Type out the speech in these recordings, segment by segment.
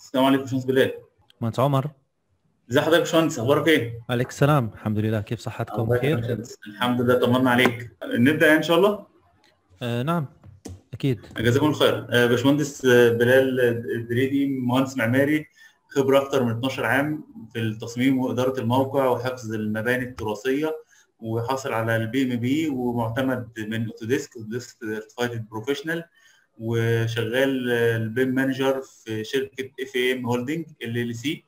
السلام عليكم باشمهندس بلال مهندس عمر ازي حضرتك يا باشمهندس اخبارك ايه؟ عليك السلام الحمد لله كيف صحتكم بخير؟ الحمد لله طمنا عليك نبدا يعني ان شاء الله؟ آه نعم اكيد جزاكم الله خير آه باشمهندس آه، بلال الدريدي مهندس معماري خبره اكثر من 12 عام في التصميم واداره الموقع وحفظ المباني التراثيه وحاصل على البي ام بي ومعتمد من اوتوديسك اوتوديسك سيرتيفايد بروفيشنال وشغال البيم مانجر في شركه اف ام هولدنج ال ال سي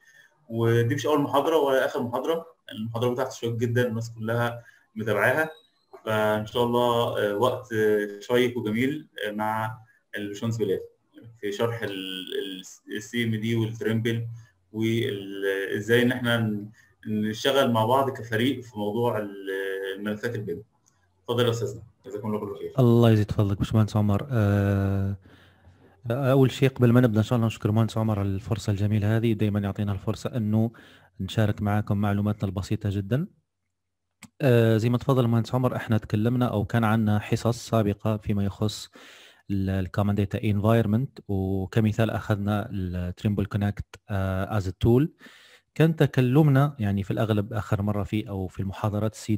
ودي مش اول محاضره ولا اخر محاضره المحاضره بتاعتي شيق جدا الناس كلها متابعاها فان شاء الله آه، وقت آه، شيق وجميل آه، مع الباشمهندس بلال في شرح السي ام دي والترمبل وازاي ان احنا نشتغل مع بعض كفريق في موضوع الملفات البيم اتفضل يا استاذنا جزاكم الله كل الله يزيد فضلك باشمهندس عمر آه، اول شيء قبل ما نبدا ان شاء الله نشكر مهندس عمر على الفرصه الجميله هذه دائما يعطينا الفرصه انه نشارك معكم معلوماتنا البسيطه جدا آه، زي ما تفضل مهندس عمر احنا تكلمنا او كان عندنا حصص سابقه فيما يخص الكومن داتا انفايرمنت وكمثال اخذنا التريمبل كونكت از تول كان تكلمنا يعني في الاغلب اخر مره في او في المحاضرات السي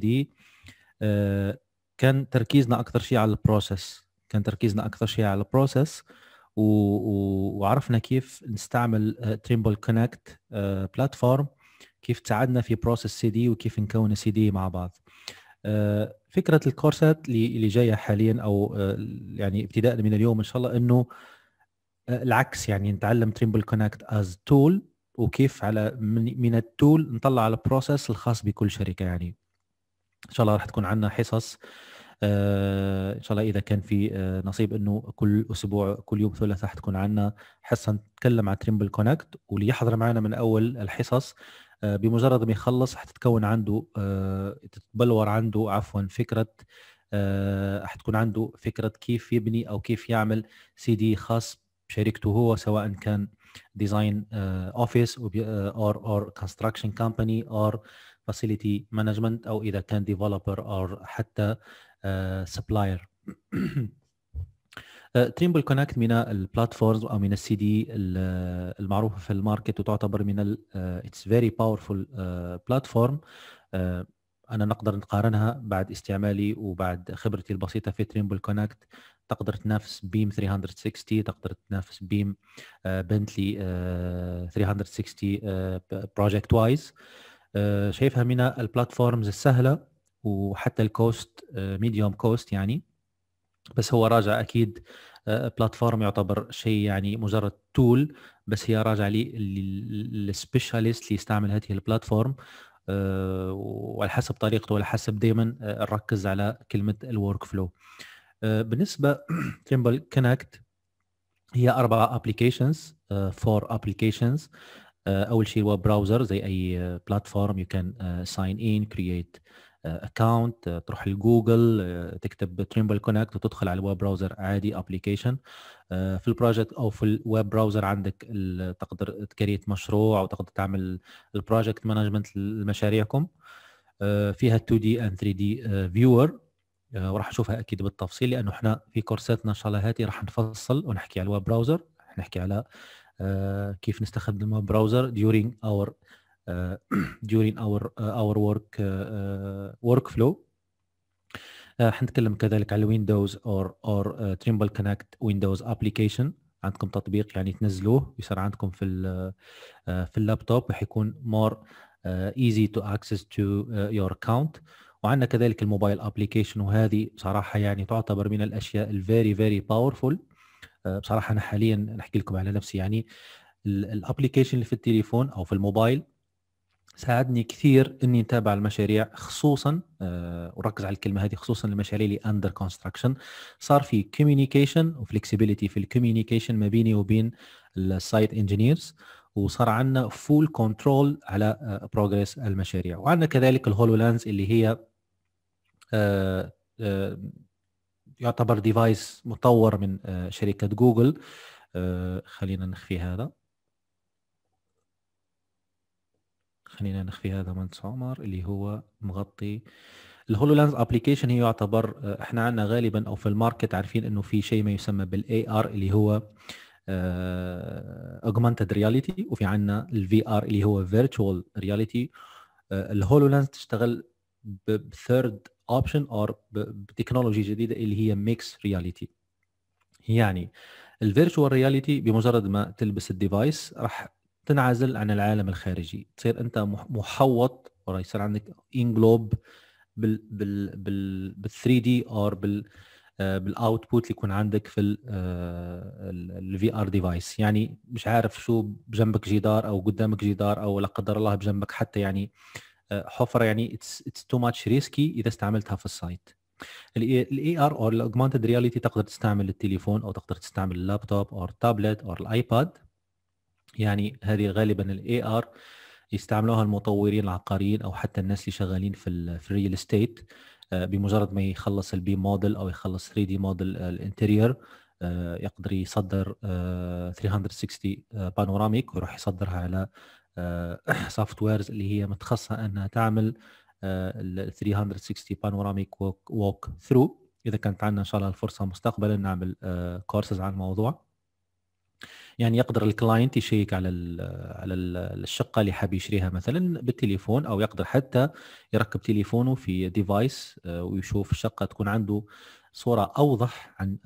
آه، دي كان تركيزنا اكثر شيء على البروسيس كان تركيزنا اكثر شيء على البروسيس و... و... وعرفنا كيف نستعمل تريمبل كونكت بلاتفورم كيف تساعدنا في بروسيس سي دي وكيف نكون سي دي مع بعض آه، فكره الكورسات اللي جايه حاليا او آه، يعني ابتداء من اليوم ان شاء الله انه آه، العكس يعني نتعلم تريمبل كونكت از تول وكيف على من, من التول نطلع على البروسيس الخاص بكل شركه يعني ان شاء الله راح تكون عندنا حصص آه، ان شاء الله اذا كان في آه، نصيب انه كل اسبوع كل يوم ثلاثاء حتكون عندنا حصه نتكلم عن تريمبل كونكت واللي يحضر معنا من اول الحصص آه، بمجرد ما يخلص حتتكون عنده تتبلور عنده عفوا فكره حتكون عنده فكره كيف يبني او كيف يعمل سي دي خاص بشركته هو سواء كان ديزاين اوفيس اور اور كونستراكشن كومباني اور فاسيليتي مانجمنت او اذا كان ديفلوبر او حتى سبلاير تريمبل كونكت من البلاتفورمز او من السي دي المعروفه في الماركت وتعتبر من اتس فيري باورفول بلاتفورم انا نقدر نقارنها بعد استعمالي وبعد خبرتي البسيطه في تريمبل كونكت تقدر تنافس بيم 360 تقدر تنافس بيم بنتلي 360 بروجكت وايز آه، شايفها من البلاتفورمز السهله وحتى الكوست ميديوم كوست يعني بس هو راجع اكيد بلاتفورم آه، يعتبر شيء يعني مجرد تول بس هي راجع لي السبيشاليست اللي يستعمل هذه البلاتفورم آه، وعلى حسب طريقته وعلى حسب دائما نركز على كلمه الورك فلو بالنسبه تيمبل كونكت هي اربعه ابلكيشنز فور ابلكيشنز آه، اول شيء هو براوزر زي اي بلاتفورم يو كان ساين ان كرييت اكونت تروح لجوجل آه، تكتب تريمبل كونكت وتدخل على الويب براوزر عادي ابلكيشن آه، في البروجكت او في الويب براوزر عندك تقدر تكريت مشروع وتقدر تعمل البروجكت مانجمنت لمشاريعكم فيها 2 دي اند 3 دي فيور وراح اشوفها اكيد بالتفصيل لانه احنا في كورساتنا ان شاء الله هاتي راح نفصل ونحكي على الويب براوزر نحكي على آه، كيف نستخدمها براوزر during our آه، during our آه، our work work flow حنتكلم كذلك على ويندوز اور اور تريمبل كونكت ويندوز ابلكيشن عندكم تطبيق يعني تنزلوه يصير عندكم في في اللابتوب راح يكون more ايزي تو اكسس تو يور اكونت وعندنا كذلك الموبايل ابلكيشن وهذه صراحه يعني تعتبر من الاشياء الفيري فيري باورفول آه، بصراحه انا حاليا نحكي لكم على نفسي يعني الابلكيشن اللي في التليفون او في الموبايل ساعدني كثير اني نتابع المشاريع خصوصا وركز آه، على الكلمه هذه خصوصا المشاريع اللي اندر كونستراكشن صار في كوميونيكيشن وفلكسبيليتي في الكوميونيكيشن ما بيني وبين السايت انجينيرز وصار عندنا فول كنترول على بروجريس آه، المشاريع وعندنا كذلك الهولو لاندز اللي هي يعتبر ديفايس مطور من آه، شركه جوجل آه، خلينا نخفي هذا خلينا نخفي هذا من عمر اللي هو مغطي الهولو لانز ابلكيشن هي يعتبر آه، احنا عندنا غالبا او في الماركت عارفين انه في شيء ما يسمى بالاي ار اللي هو اوجمانتد رياليتي وفي عندنا الفي ار اللي هو فيرتشوال رياليتي الهولو لانز تشتغل بثيرد اوبشن اور بتكنولوجي جديده اللي هي ميكس رياليتي يعني الفيرتشوال رياليتي بمجرد ما تلبس الديفايس راح تنعزل عن العالم الخارجي تصير انت محوط وراح يصير عندك انجلوب بال بال بال بال 3 دي اور بال آه، بالاوتبوت اللي يكون عندك في الفي ار ديفايس يعني مش عارف شو بجنبك جدار او قدامك جدار او لا قدر الله بجنبك حتى يعني آه، حفره يعني اتس تو ماتش ريسكي اذا استعملتها في السايت الاي ار او الاوجمانتد رياليتي تقدر تستعمل التليفون او تقدر تستعمل اللابتوب او التابلت او الايباد يعني هذه غالبا الاي ار يستعملوها المطورين العقاريين او حتى الناس اللي شغالين في الريل استيت آه، بمجرد ما يخلص البي موديل او يخلص 3 دي موديل الانتيرير يقدر يصدر 360 آه، بانوراميك ويروح يصدرها على سوفت آه، ويرز اللي هي متخصصه انها تعمل آه، ال 360 بانوراميك ووك ثرو اذا كانت عندنا ان شاء الله الفرصه مستقبلا نعمل كورسز آه، عن الموضوع يعني يقدر الكلاينت يشيك على على الشقه اللي حاب يشريها مثلا بالتليفون او يقدر حتى يركب تليفونه في ديفايس ويشوف الشقه تكون عنده صوره اوضح عن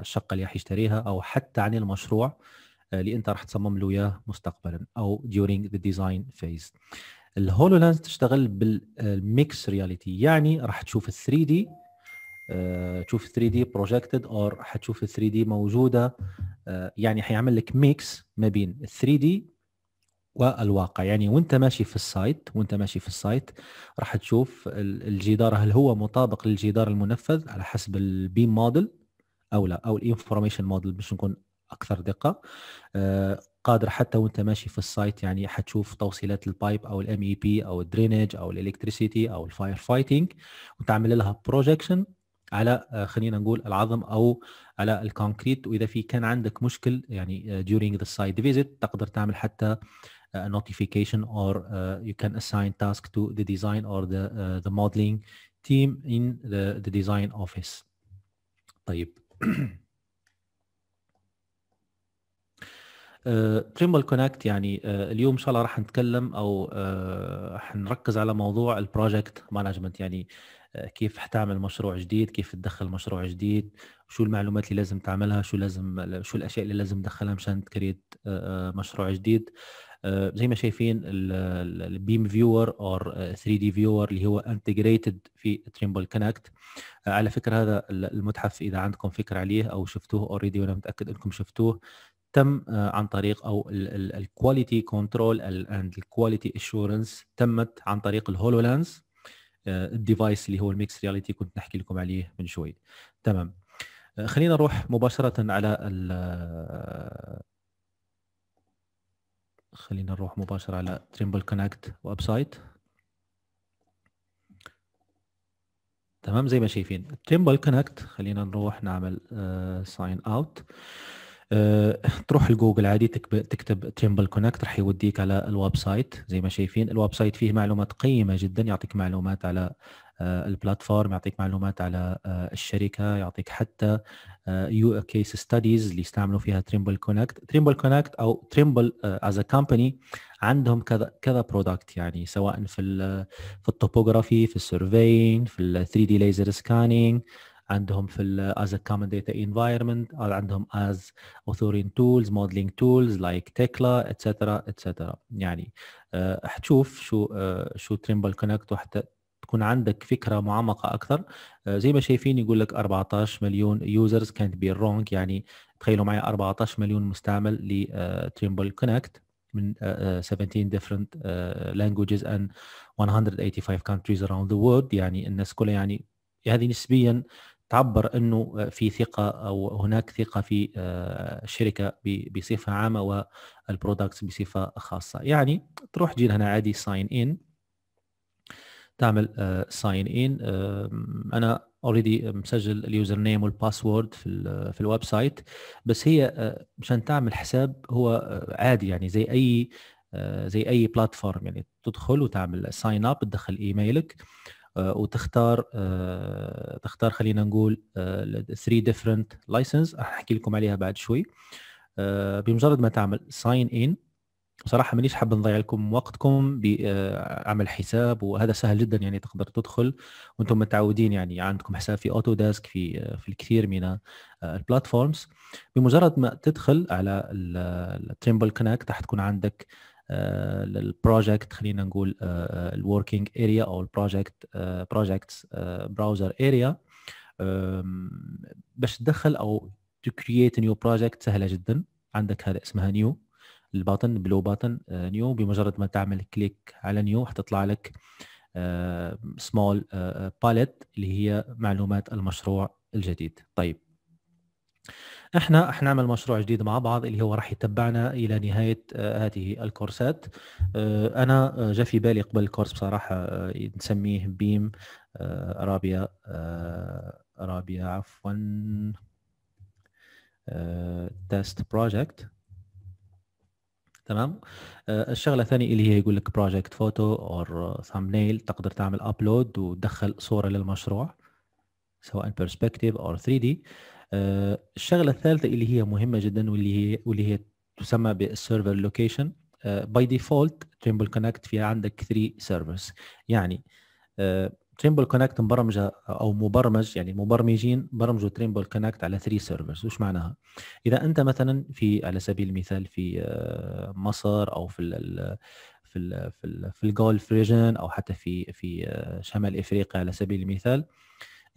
الشقه اللي راح يشتريها او حتى عن المشروع اللي آه، انت راح تصمم له اياه مستقبلا او during the design phase الهولولانز تشتغل بالميكس رياليتي يعني راح تشوف ال 3 دي آه، تشوف 3 دي بروجكتد اور حتشوف ال 3 دي موجوده آه، يعني حيعمل لك ميكس ما بين ال 3 دي والواقع يعني وانت ماشي في السايت وانت ماشي في السايت راح تشوف الجدار هل هو مطابق للجدار المنفذ على حسب البيم موديل او لا او الانفورميشن موديل باش نكون اكثر دقه آه، قادر حتى وانت ماشي في السايت يعني حتشوف توصيلات البايب او الام اي بي e او الدرينج او الالكتريسيتي او الفاير فايتنج وتعمل لها بروجكشن على آه، خلينا نقول العظم او على الكونكريت واذا في كان عندك مشكل يعني آه، during the site visit تقدر تعمل حتى a notification or you can assign task to the design or the uh, the modeling team in the, the design office طيب بريمبل آه، كونكت يعني آه، اليوم ان شاء الله راح نتكلم او آه، حنركز على موضوع البروجكت مانجمنت يعني كيف حتعمل مشروع جديد كيف تدخل مشروع جديد شو المعلومات اللي لازم تعملها شو لازم شو الاشياء اللي لازم تدخلها مشان تكريت مشروع جديد زي ما شايفين البيم فيور او 3 دي فيور اللي هو انتجريتد في تريمبل كونكت على فكره هذا المتحف اذا عندكم فكره عليه او شفتوه اوريدي وانا متاكد انكم شفتوه تم آه، عن طريق او الكواليتي كنترول اند الكواليتي اشورنس تمت عن طريق الهولو لانس الديفايس اللي هو الميكس رياليتي كنت نحكي لكم عليه من شوي تمام آه، خلينا نروح مباشره على ال آه، خلينا نروح مباشره على تريمبل كونكت ويب سايت تمام زي ما شايفين تريمبل كونكت خلينا نروح نعمل ساين اوت أه، تروح لجوجل عادي تكتب تريمبل كونكت راح يوديك على الويب سايت زي ما شايفين الويب سايت فيه معلومات قيمه جدا يعطيك معلومات على أه، البلاتفورم يعطيك معلومات على أه، الشركه يعطيك حتى يو كيس ستاديز اللي يستعملوا فيها تريمبل كونكت تريمبل كونكت او تريمبل از ا كومباني عندهم كذا كذا برودكت يعني سواء في في التوبوغرافي في السرفين في ال 3 دي ليزر سكانينج عندهم في as a common data environment عندهم as authoring tools modeling tools like Tekla etc etc يعني آه، حتشوف شو آه، شو تريمبل كونكت وحتى تكون عندك فكره معمقه اكثر آه، زي ما شايفين يقول لك 14 مليون يوزرز كانت بي wrong يعني تخيلوا معي 14 مليون مستعمل لتريمبل كونكت من 17 different languages and 185 countries around the world يعني الناس كلها يعني هذه نسبيا تعبر انه آه، في ثقه او هناك ثقه في الشركه آه، بصفه عامه والبرودكتس بصفه خاصه يعني تروح تجي هنا عادي ساين ان تعمل ساين آه، ان انا اوريدي مسجل اليوزر نيم والباسورد في في الويب سايت بس هي مشان تعمل حساب هو عادي يعني زي اي زي اي بلاتفورم يعني تدخل وتعمل ساين اب تدخل ايميلك آه، وتختار آه، تختار خلينا نقول 3 ديفرنت لايسنس احكي لكم عليها بعد شوي آه، بمجرد ما تعمل ساين ان بصراحه مانيش حاب نضيع لكم وقتكم بعمل حساب وهذا سهل جدا يعني تقدر تدخل وانتم متعودين يعني عندكم حساب في اوتوداسك في في الكثير من البلاتفورمز بمجرد ما تدخل على التريمبل كونكت راح تكون عندك آه، للبروجكت خلينا نقول آه، آه، الوركينج اريا او البروجكت بروجكتس براوزر اريا باش تدخل او تو كرييت نيو بروجكت سهله جدا عندك هذا اسمها نيو الباتن بلو باتن نيو بمجرد ما تعمل كليك على نيو حتطلع لك سمول باليت اللي هي معلومات المشروع الجديد طيب احنا حنعمل مشروع جديد مع بعض اللي هو راح يتبعنا الى نهايه آه، هذه الكورسات آه، انا آه، جاء في بالي قبل الكورس بصراحه نسميه بيم رابيا رابيا عفوا تيست بروجكت تمام الشغله الثانيه اللي هي يقول لك بروجكت فوتو اور ثامبنيل تقدر تعمل ابلود وتدخل صوره للمشروع سواء بيرسبكتيف او 3 دي آه، الشغله الثالثه اللي هي مهمه جدا واللي هي واللي هي تسمى بالسيرفر لوكيشن باي ديفولت تريمبل كونكت فيها عندك 3 سيرفرز يعني تريمبل آه، كونكت مبرمجه او مبرمج يعني مبرمجين برمجوا تريمبل كونكت على 3 سيرفرز وش معناها اذا انت مثلا في على سبيل المثال في آه، مصر او في ال في الـ في, الـ في الجولف ريجن او حتى في في شمال افريقيا على سبيل المثال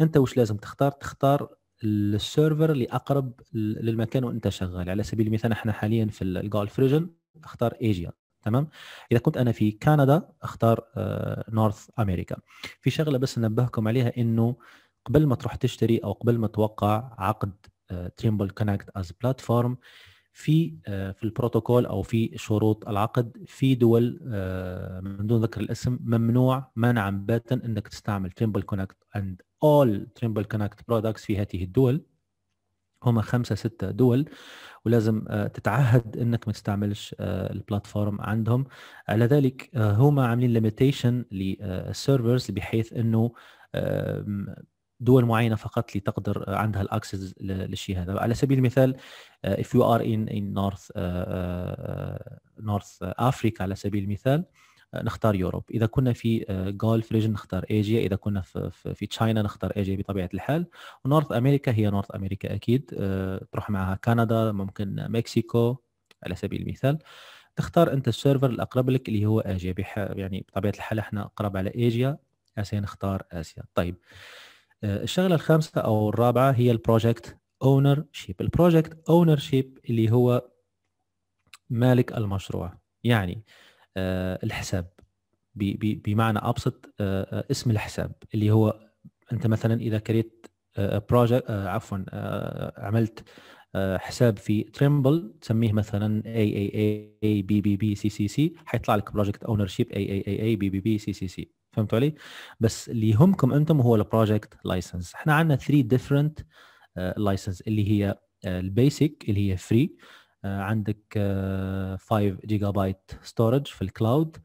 انت وش لازم تختار تختار السيرفر اللي اقرب للمكان وانت شغال على سبيل المثال احنا حاليا في الجولف ريجن اختار ايجيا تمام اذا كنت انا في كندا اختار نورث آه، امريكا في شغله بس انبهكم عليها انه قبل ما تروح تشتري او قبل ما توقع عقد تريمبل كونكت از بلاتفورم في آه، في البروتوكول او في شروط العقد في دول آه، من دون ذكر الاسم ممنوع منعا باتا انك تستعمل تريمبل كونكت اند all تريمبل كونكت برودكتس في هذه الدول هما خمسة ستة دول ولازم آه، تتعهد انك ما تستعملش آه، البلاتفورم عندهم على ذلك آه، هما عاملين ليميتيشن للسيرفرز بحيث انه دول معينه فقط اللي تقدر عندها الاكسس للشيء هذا على سبيل المثال if you are in in north north africa على سبيل المثال نختار يوروب اذا كنا في جولف آه، ريجن نختار ايجيا اذا كنا في, تشاينا نختار ايجيا بطبيعه الحال ونورث امريكا هي نورث امريكا اكيد آه، تروح معها كندا ممكن مكسيكو على سبيل المثال تختار انت السيرفر الاقرب لك اللي هو اجيا بح... يعني بطبيعه الحال احنا اقرب على ايجيا اسيا نختار اسيا طيب آه، الشغله الخامسه او الرابعه هي البروجكت اونر شيب البروجكت اونر شيب اللي هو مالك المشروع يعني آه، الحساب بمعنى ابسط آه، آه، اسم الحساب اللي هو انت مثلا اذا كريت بروجكت عفوا عملت حساب في تريمبل تسميه مثلا اي اي اي اي بي بي بي سي سي سي حيطلع لك بروجكت اونر شيب اي اي اي اي بي بي بي سي سي سي فهمتوا علي بس اللي يهمكم انتم هو البروجكت لايسنس احنا عندنا 3 ديفرنت لايسنس اللي هي البيسك اللي هي فري آه، عندك 5 جيجا بايت ستورج في الكلاود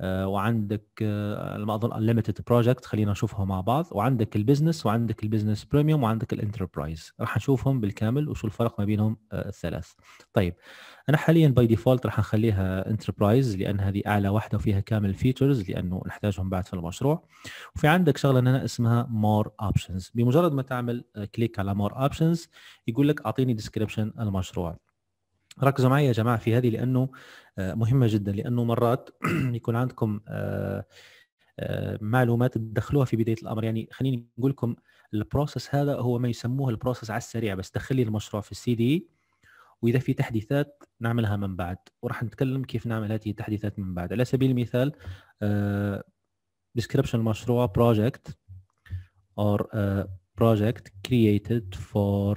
آه، وعندك ما اظن انليمتد بروجكت خلينا نشوفها مع بعض وعندك البزنس وعندك البزنس بريميوم وعندك الانتربرايز راح نشوفهم بالكامل وشو الفرق ما بينهم آه، الثلاث طيب انا حاليا باي ديفولت راح نخليها انتربرايز لان هذه اعلى واحده وفيها كامل الفيتشرز لانه نحتاجهم بعد في المشروع وفي عندك شغله هنا اسمها مور اوبشنز بمجرد ما تعمل كليك على مور اوبشنز يقول لك اعطيني ديسكربشن المشروع ركزوا معي يا جماعه في هذه لانه آه، مهمه جدا لانه مرات يكون عندكم آه، آه، معلومات تدخلوها في بدايه الامر يعني خليني نقول لكم البروسس هذا هو ما يسموه البروسس على السريع بس دخل لي المشروع في السي دي واذا في تحديثات نعملها من بعد وراح نتكلم كيف نعمل هذه التحديثات من بعد على سبيل المثال ديسكربشن المشروع بروجكت or project created for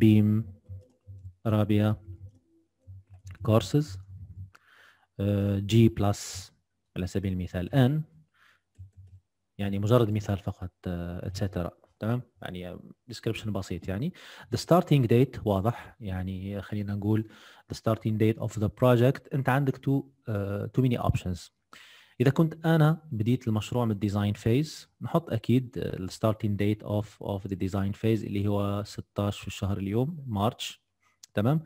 beam رابعة courses جي آه، بلس على سبيل المثال ان يعني مجرد مثال فقط اتسترا آه، تمام يعني ديسكربشن بسيط يعني ذا ستارتنج ديت واضح يعني خلينا نقول ذا ستارتنج ديت اوف ذا بروجكت انت عندك تو تو ميني اوبشنز اذا كنت انا بديت المشروع من الديزاين فيز نحط اكيد الستارتنج ديت اوف اوف ذا ديزاين فيز اللي هو 16 في الشهر اليوم مارتش تمام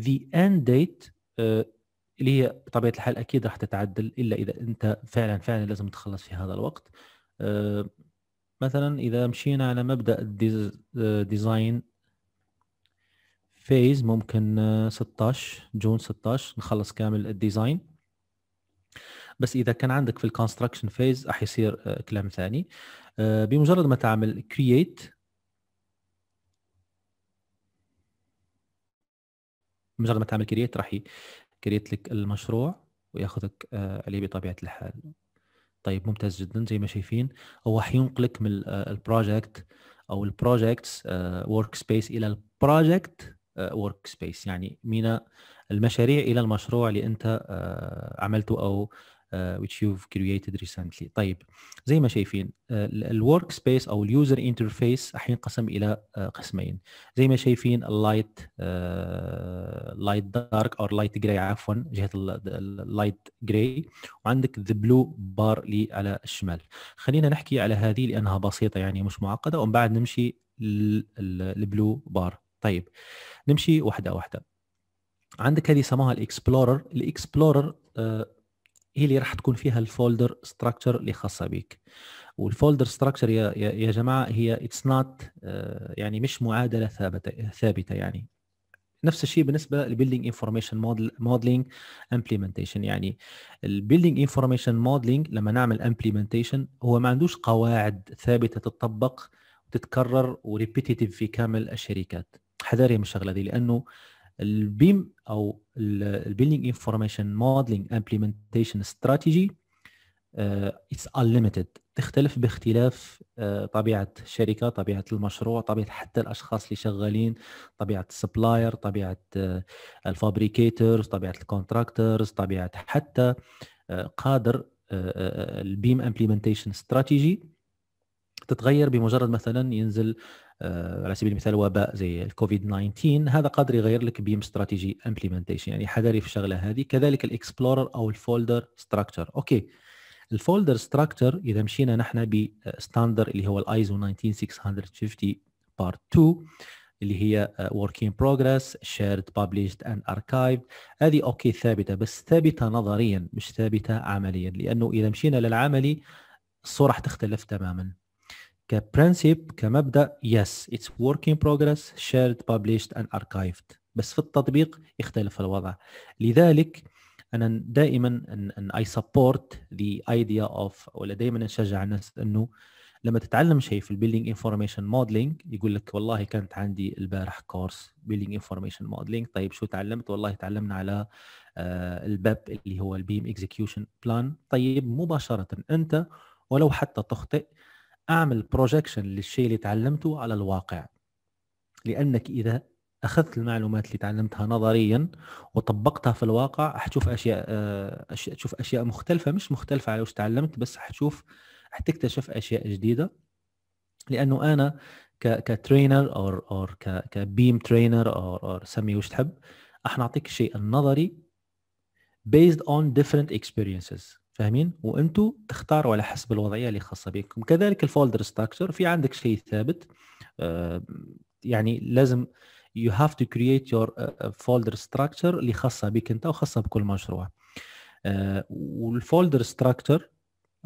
the end date آه، اللي هي بطبيعه الحال اكيد راح تتعدل الا اذا انت فعلا فعلا لازم تخلص في هذا الوقت آه، مثلا اذا مشينا على مبدا ديزاين آه، فيز ممكن 16 جون 16 نخلص كامل الديزاين بس اذا كان عندك في الكونستراكشن فيز راح يصير كلام ثاني بمجرد ما تعمل كرييت مجرد ما تعمل كريت راح يكريت لك المشروع وياخذك آه، عليه بطبيعه الحال طيب ممتاز جدا زي ما شايفين هو حينقلك من البروجكت آه، او البروجكتس ورك سبيس الى البروجكت ورك سبيس يعني من المشاريع الى المشروع اللي انت آه، عملته او آه، which you've created recently طيب زي ما شايفين آه، الورك سبيس او اليوزر انترفيس قسم الى آه، قسمين زي ما شايفين اللايت لايت دارك او لايت جراي عفوا جهه اللايت جراي وعندك ذا بلو بار لي على الشمال خلينا نحكي على هذه لانها بسيطه يعني مش معقده ومن بعد نمشي البلو بار طيب نمشي واحده واحده عندك هذه سماها الاكسبلورر الاكسبلورر هي إيه اللي راح تكون فيها الفولدر ستراكشر اللي خاصه بك والفولدر ستراكشر يا يا جماعه هي اتس آه، نوت يعني مش معادله ثابته ثابته يعني نفس الشيء بالنسبه للبيلدينج انفورميشن موديلينج امبلمنتيشن يعني البيلدينج انفورميشن موديلينج لما نعمل امبلمنتيشن هو ما عندوش قواعد ثابته تتطبق وتتكرر وريبيتيتيف في كامل الشركات حذاري من الشغله دي لانه البيم او البيلدينج انفورميشن موديلنج امبلمنتيشن استراتيجي اتس انليميتد تختلف باختلاف uh, طبيعه الشركه طبيعه المشروع طبيعه حتى الاشخاص اللي شغالين طبيعه السبلاير طبيعه آه، الفابريكيتورز طبيعه الكونتراكتورز طبيعه حتى uh, قادر البيم امبلمنتيشن استراتيجي تتغير بمجرد مثلا ينزل آه، على سبيل المثال وباء زي الكوفيد 19 هذا قادر يغير لك بيم استراتيجي امبلمنتيشن يعني حذري في الشغله هذه كذلك الاكسبلورر او الفولدر ستراكتشر اوكي الفولدر ستراكتشر اذا مشينا نحن بستاندر آه، اللي هو الايزو 19650 بارت 2 اللي هي آه، work in progress shared published and archived هذه اوكي ثابته بس ثابته نظريا مش ثابته عمليا لانه اذا مشينا للعملي الصوره حتختلف تماما كبرنسيب كمبدا يس اتس ورك ان بروجرس شيرد بابليشد اند اركايفد بس في التطبيق يختلف الوضع لذلك انا دائما اي سبورت ذا ايديا اوف ولا دائما نشجع الناس انه لما تتعلم شيء في البيلدينج انفورميشن موديلينج يقول لك والله كانت عندي البارح كورس بيلدينج انفورميشن موديلينج طيب شو تعلمت والله تعلمنا على آه، الباب اللي هو البيم اكزكيوشن بلان طيب مباشره انت ولو حتى تخطئ اعمل بروجكشن للشيء اللي تعلمته على الواقع لانك اذا اخذت المعلومات اللي تعلمتها نظريا وطبقتها في الواقع حتشوف اشياء آه، أشياء تشوف اشياء مختلفه مش مختلفه على وش تعلمت بس حتشوف حتكتشف اشياء جديده لانه انا كترينر او او كبيم ترينر او سمي وش تحب راح نعطيك الشيء النظري based on different experiences فاهمين وانتو تختاروا على حسب الوضعيه اللي خاصه بكم كذلك الفولدر ستراكشر في عندك شيء ثابت آه، يعني لازم يو هاف تو كرييت يور فولدر ستراكشر اللي خاصه بك انت وخاصه بكل مشروع آه، والفولدر ستراكشر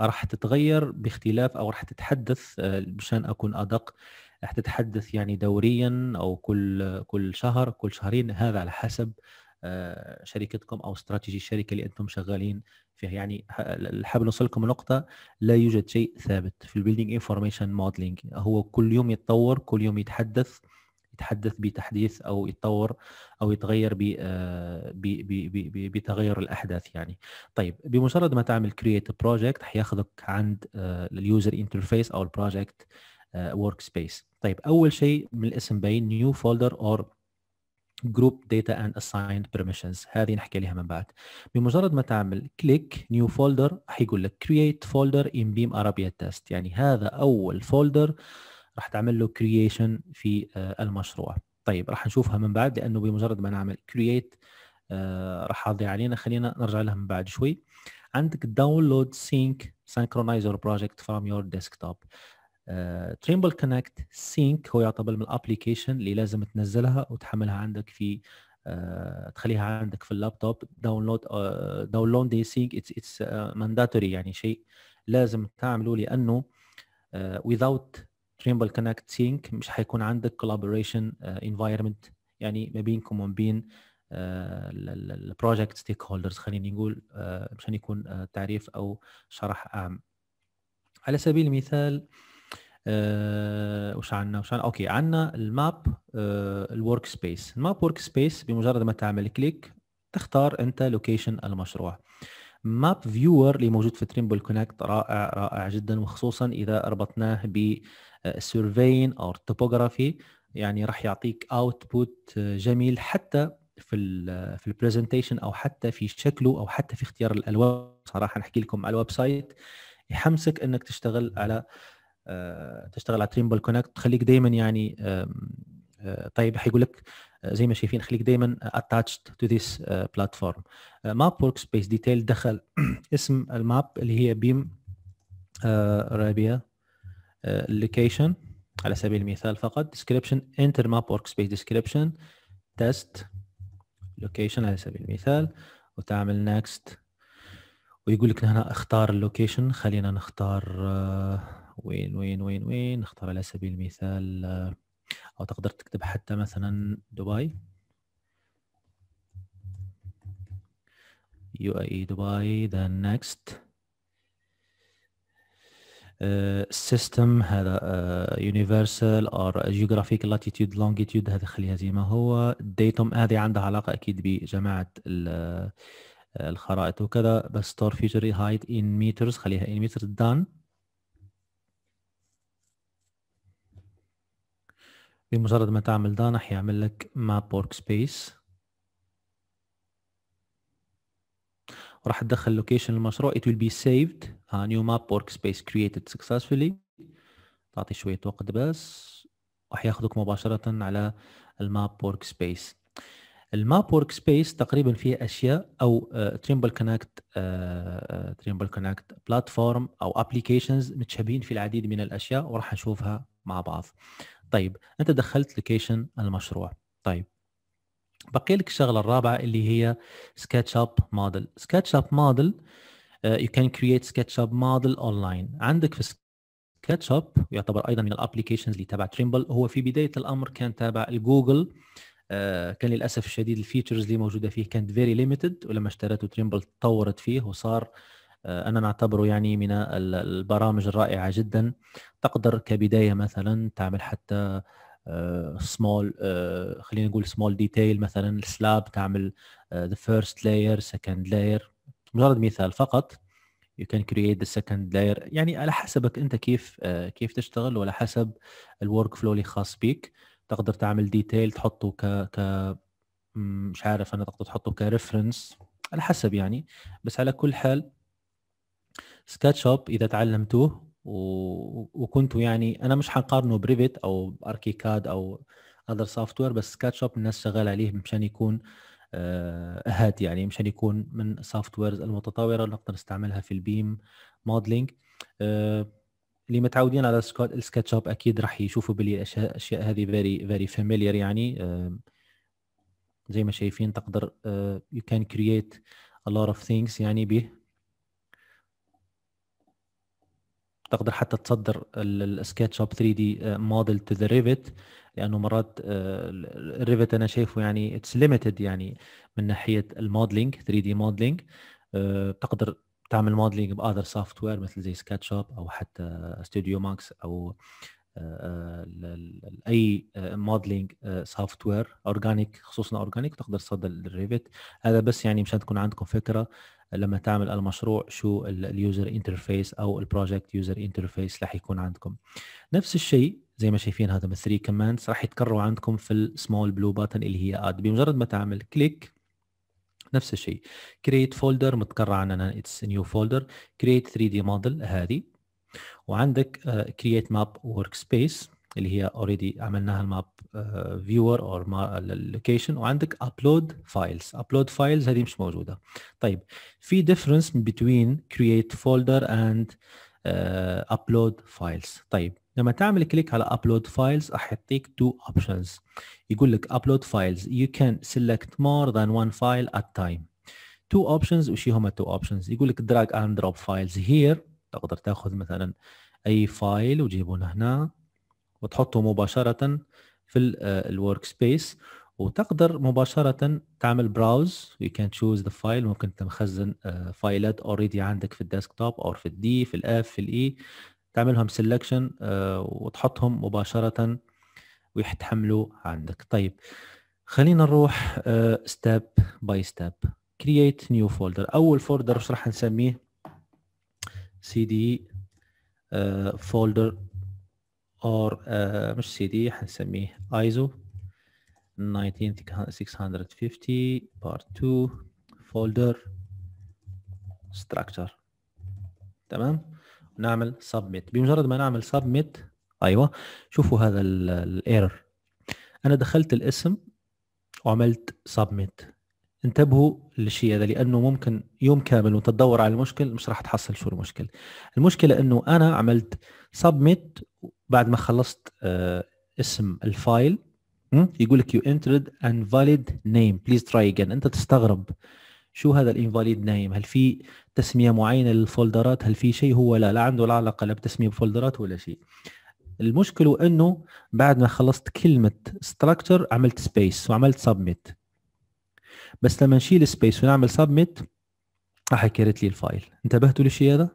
راح تتغير باختلاف او راح تتحدث آه، مشان اكون ادق راح تتحدث يعني دوريا او كل كل شهر كل شهرين هذا على حسب آه، شركتكم او استراتيجي الشركه اللي انتم شغالين فيها يعني حاب نوصلكم نقطه لا يوجد شيء ثابت في البيلدينج انفورميشن موديلنج هو كل يوم يتطور كل يوم يتحدث يتحدث بتحديث او يتطور او يتغير آه، بتغير الاحداث يعني طيب بمجرد ما تعمل كرييت بروجكت حياخذك عند آه، اليوزر انترفيس او البروجكت ورك سبيس طيب اول شيء من الاسم باين نيو فولدر اور جروب داتا اند اسايند بيرميشنز هذه نحكي لها من بعد بمجرد ما تعمل كليك نيو فولدر حيقول لك كرييت فولدر ان بيم ارابيا تيست يعني هذا اول فولدر راح تعمل له كرييشن في آه، المشروع طيب راح نشوفها من بعد لانه بمجرد ما نعمل كرييت آه، راح اضيع علينا خلينا نرجع لها من بعد شوي عندك داونلود سينك سينكرونايزر بروجكت فروم يور ديسكتوب تريمبل كونكت سينك هو يعتبر من الابلكيشن اللي لازم تنزلها وتحملها عندك في uh, تخليها عندك في اللابتوب داونلود آه، داونلود دي سينك اتس اتس مانداتوري يعني شيء لازم تعمله لانه آه، without تريمبل كونكت سينك مش حيكون عندك كولابوريشن انفايرمنت يعني ما بينكم وما بين البروجكت ستيك هولدرز خليني نقول مشان يكون تعريف او شرح اعم على سبيل المثال أه وش عندنا وش عندنا اوكي عندنا الماب أه الورك سبيس الماب ورك سبيس بمجرد ما تعمل كليك تختار انت لوكيشن المشروع ماب فيور اللي موجود في تريمبل كونكت رائع رائع جدا وخصوصا اذا ربطناه سيرفين آه، او توبوغرافي يعني راح يعطيك اوتبوت آه، جميل حتى في الـ آه، في البرزنتيشن او حتى في شكله او حتى في اختيار الالوان صراحه نحكي لكم على الويب سايت يحمسك انك تشتغل على آه، تشتغل على تريمبل كونكت تخليك دايما يعني آه، طيب حيقول لك آه، زي ما شايفين خليك دايما attached تو ذيس بلاتفورم ماب ورك سبيس ديتيل دخل اسم الماب اللي هي بيم رابيا location على سبيل المثال فقط ديسكريبشن انتر ماب ورك سبيس ديسكريبشن تيست لوكيشن على سبيل المثال وتعمل نيكست ويقول لك هنا اختار اللوكيشن خلينا نختار وين وين وين وين نختار على سبيل المثال آه، او تقدر تكتب حتى مثلا دبي UAE دبي then next السيستم آه، uh, هذا يونيفرسال اور جيوغرافيك لاتيتيود لونجيتيود هذا خليها زي ما هو ديتوم هذه عندها علاقه اكيد بجماعه آه، الخرائط وكذا بس ستور فيجري هايت ان meters خليها ان meters دان بمجرد ما تعمل ده راح يعمل لك ماب ورك سبيس وراح تدخل لوكيشن المشروع it will be saved a آه، new map workspace created successfully تعطي شوية وقت بس راح ياخذك مباشرة على الماب ورك سبيس الماب ورك سبيس تقريبا فيه اشياء او تريمبل كونكت تريمبل كونكت بلاتفورم او ابلكيشنز متشابهين في العديد من الاشياء وراح نشوفها مع بعض طيب انت دخلت لوكيشن المشروع طيب بقي لك الشغله الرابعه اللي هي سكتش اب موديل سكتش اب موديل يو كان كرييت سكتش اب موديل اونلاين عندك في سكتش اب يعتبر ايضا من الابلكيشنز اللي تابع تريمبل هو في بدايه الامر كان تابع الجوجل آه، كان للاسف الشديد الفيتشرز اللي موجوده فيه كانت فيري ليميتد ولما اشترته تريمبل تطورت فيه وصار آه، أنا نعتبره يعني من البرامج الرائعة جدا تقدر كبداية مثلا تعمل حتى سمول آه، آه، خلينا نقول سمول ديتيل مثلا السلاب تعمل ذا فيرست لاير سكند لاير مجرد مثال فقط يو كان كرييت ذا سكند لاير يعني على حسبك انت كيف كيف تشتغل وعلى حسب الورك فلو اللي خاص بيك تقدر تعمل ديتيل تحطه ك ك مش عارف انا تقدر تحطه كريفرنس على حسب يعني بس على كل حال سكتش اب اذا تعلمتوه و... وكنتوا يعني انا مش حقارنه بريفيت او اركيكاد او اذر سوفت وير بس سكتش اب الناس شغاله عليه مشان يكون آه، اهات يعني مشان يكون من سوفت ويرز المتطوره اللي نقدر نستعملها في البيم موديلنج آه، اللي متعودين على السكتش اب اكيد راح يشوفوا بلي الاشياء هذه فيري فيري فاميليار يعني آه، زي ما شايفين تقدر يو كان كرييت ا لوت اوف ثينكس يعني به تقدر حتى تصدر السكتش اب 3 دي موديل تو ذا ريفت لانه مرات آه، الريفت انا شايفه يعني اتس ليميتد يعني من ناحيه الموديلنج 3 دي موديلنج آه، تقدر تعمل موديلنج باذر سوفت وير مثل زي سكتش اب او حتى ستوديو ماكس او آه، اي موديلنج سوفت وير اورجانيك خصوصا اورجانيك تقدر تصدر الريفت هذا بس يعني مشان تكون عندكم فكره لما تعمل المشروع شو اليوزر انترفيس او البروجكت يوزر انترفيس رح يكون عندكم نفس الشيء زي ما شايفين هذا من 3 كوماندز راح يتكرروا عندكم في السمول بلو باتن اللي هي اد بمجرد ما تعمل كليك نفس الشيء كريت فولدر متكرر عندنا اتس نيو فولدر كريت 3 دي موديل هذه وعندك ماب ورك سبيس اللي هي اوريدي عملناها الماب فيور اور اللوكيشن وعندك ابلود فايلز ابلود فايلز هذه مش موجوده طيب في ديفرنس بين كرييت فولدر اند ابلود فايلز طيب لما تعمل كليك على ابلود فايلز راح يعطيك تو اوبشنز يقول لك ابلود فايلز يو كان سيلكت مور ذان وان فايل ات تايم تو اوبشنز وش هما تو اوبشنز يقول لك دراج اند دروب فايلز هير تقدر تاخذ مثلا اي فايل وجيبونه هنا وتحطه مباشرة في الورك سبيس آه، وتقدر مباشرة تعمل براوز يو كان تشوز ذا فايل ممكن انت مخزن آه، فايلات اوريدي عندك في الديسكتوب او في الدي في الاف في الاي e. تعملهم سيلكشن آه، وتحطهم مباشرة ويتحملوا عندك طيب خلينا نروح ستيب باي ستيب create new folder اول فولدر راح نسميه cd e، folder اور آه، مش سي دي حنسميه ايزو 19650 بارت 2 فولدر ستراكشر تمام نعمل سبميت بمجرد ما نعمل سبميت ايوه شوفوا هذا الايرور انا دخلت الاسم وعملت سبميت انتبهوا للشيء هذا لانه ممكن يوم كامل وانت تدور على المشكل مش راح تحصل شو المشكل المشكله انه انا عملت سبميت بعد ما خلصت آه، اسم الفايل يقول لك يو انترد ان فاليد نيم بليز تراي اجين انت تستغرب شو هذا الانفاليد نيم هل في تسميه معينه للفولدرات هل في شيء هو لا لا عنده لا علاقه لا بتسميه بفولدرات ولا شيء المشكله انه بعد ما خلصت كلمه ستراكتشر عملت سبيس وعملت سبميت بس لما نشيل سبيس ونعمل سبميت راح يكرت لي الفايل انتبهتوا للشيء هذا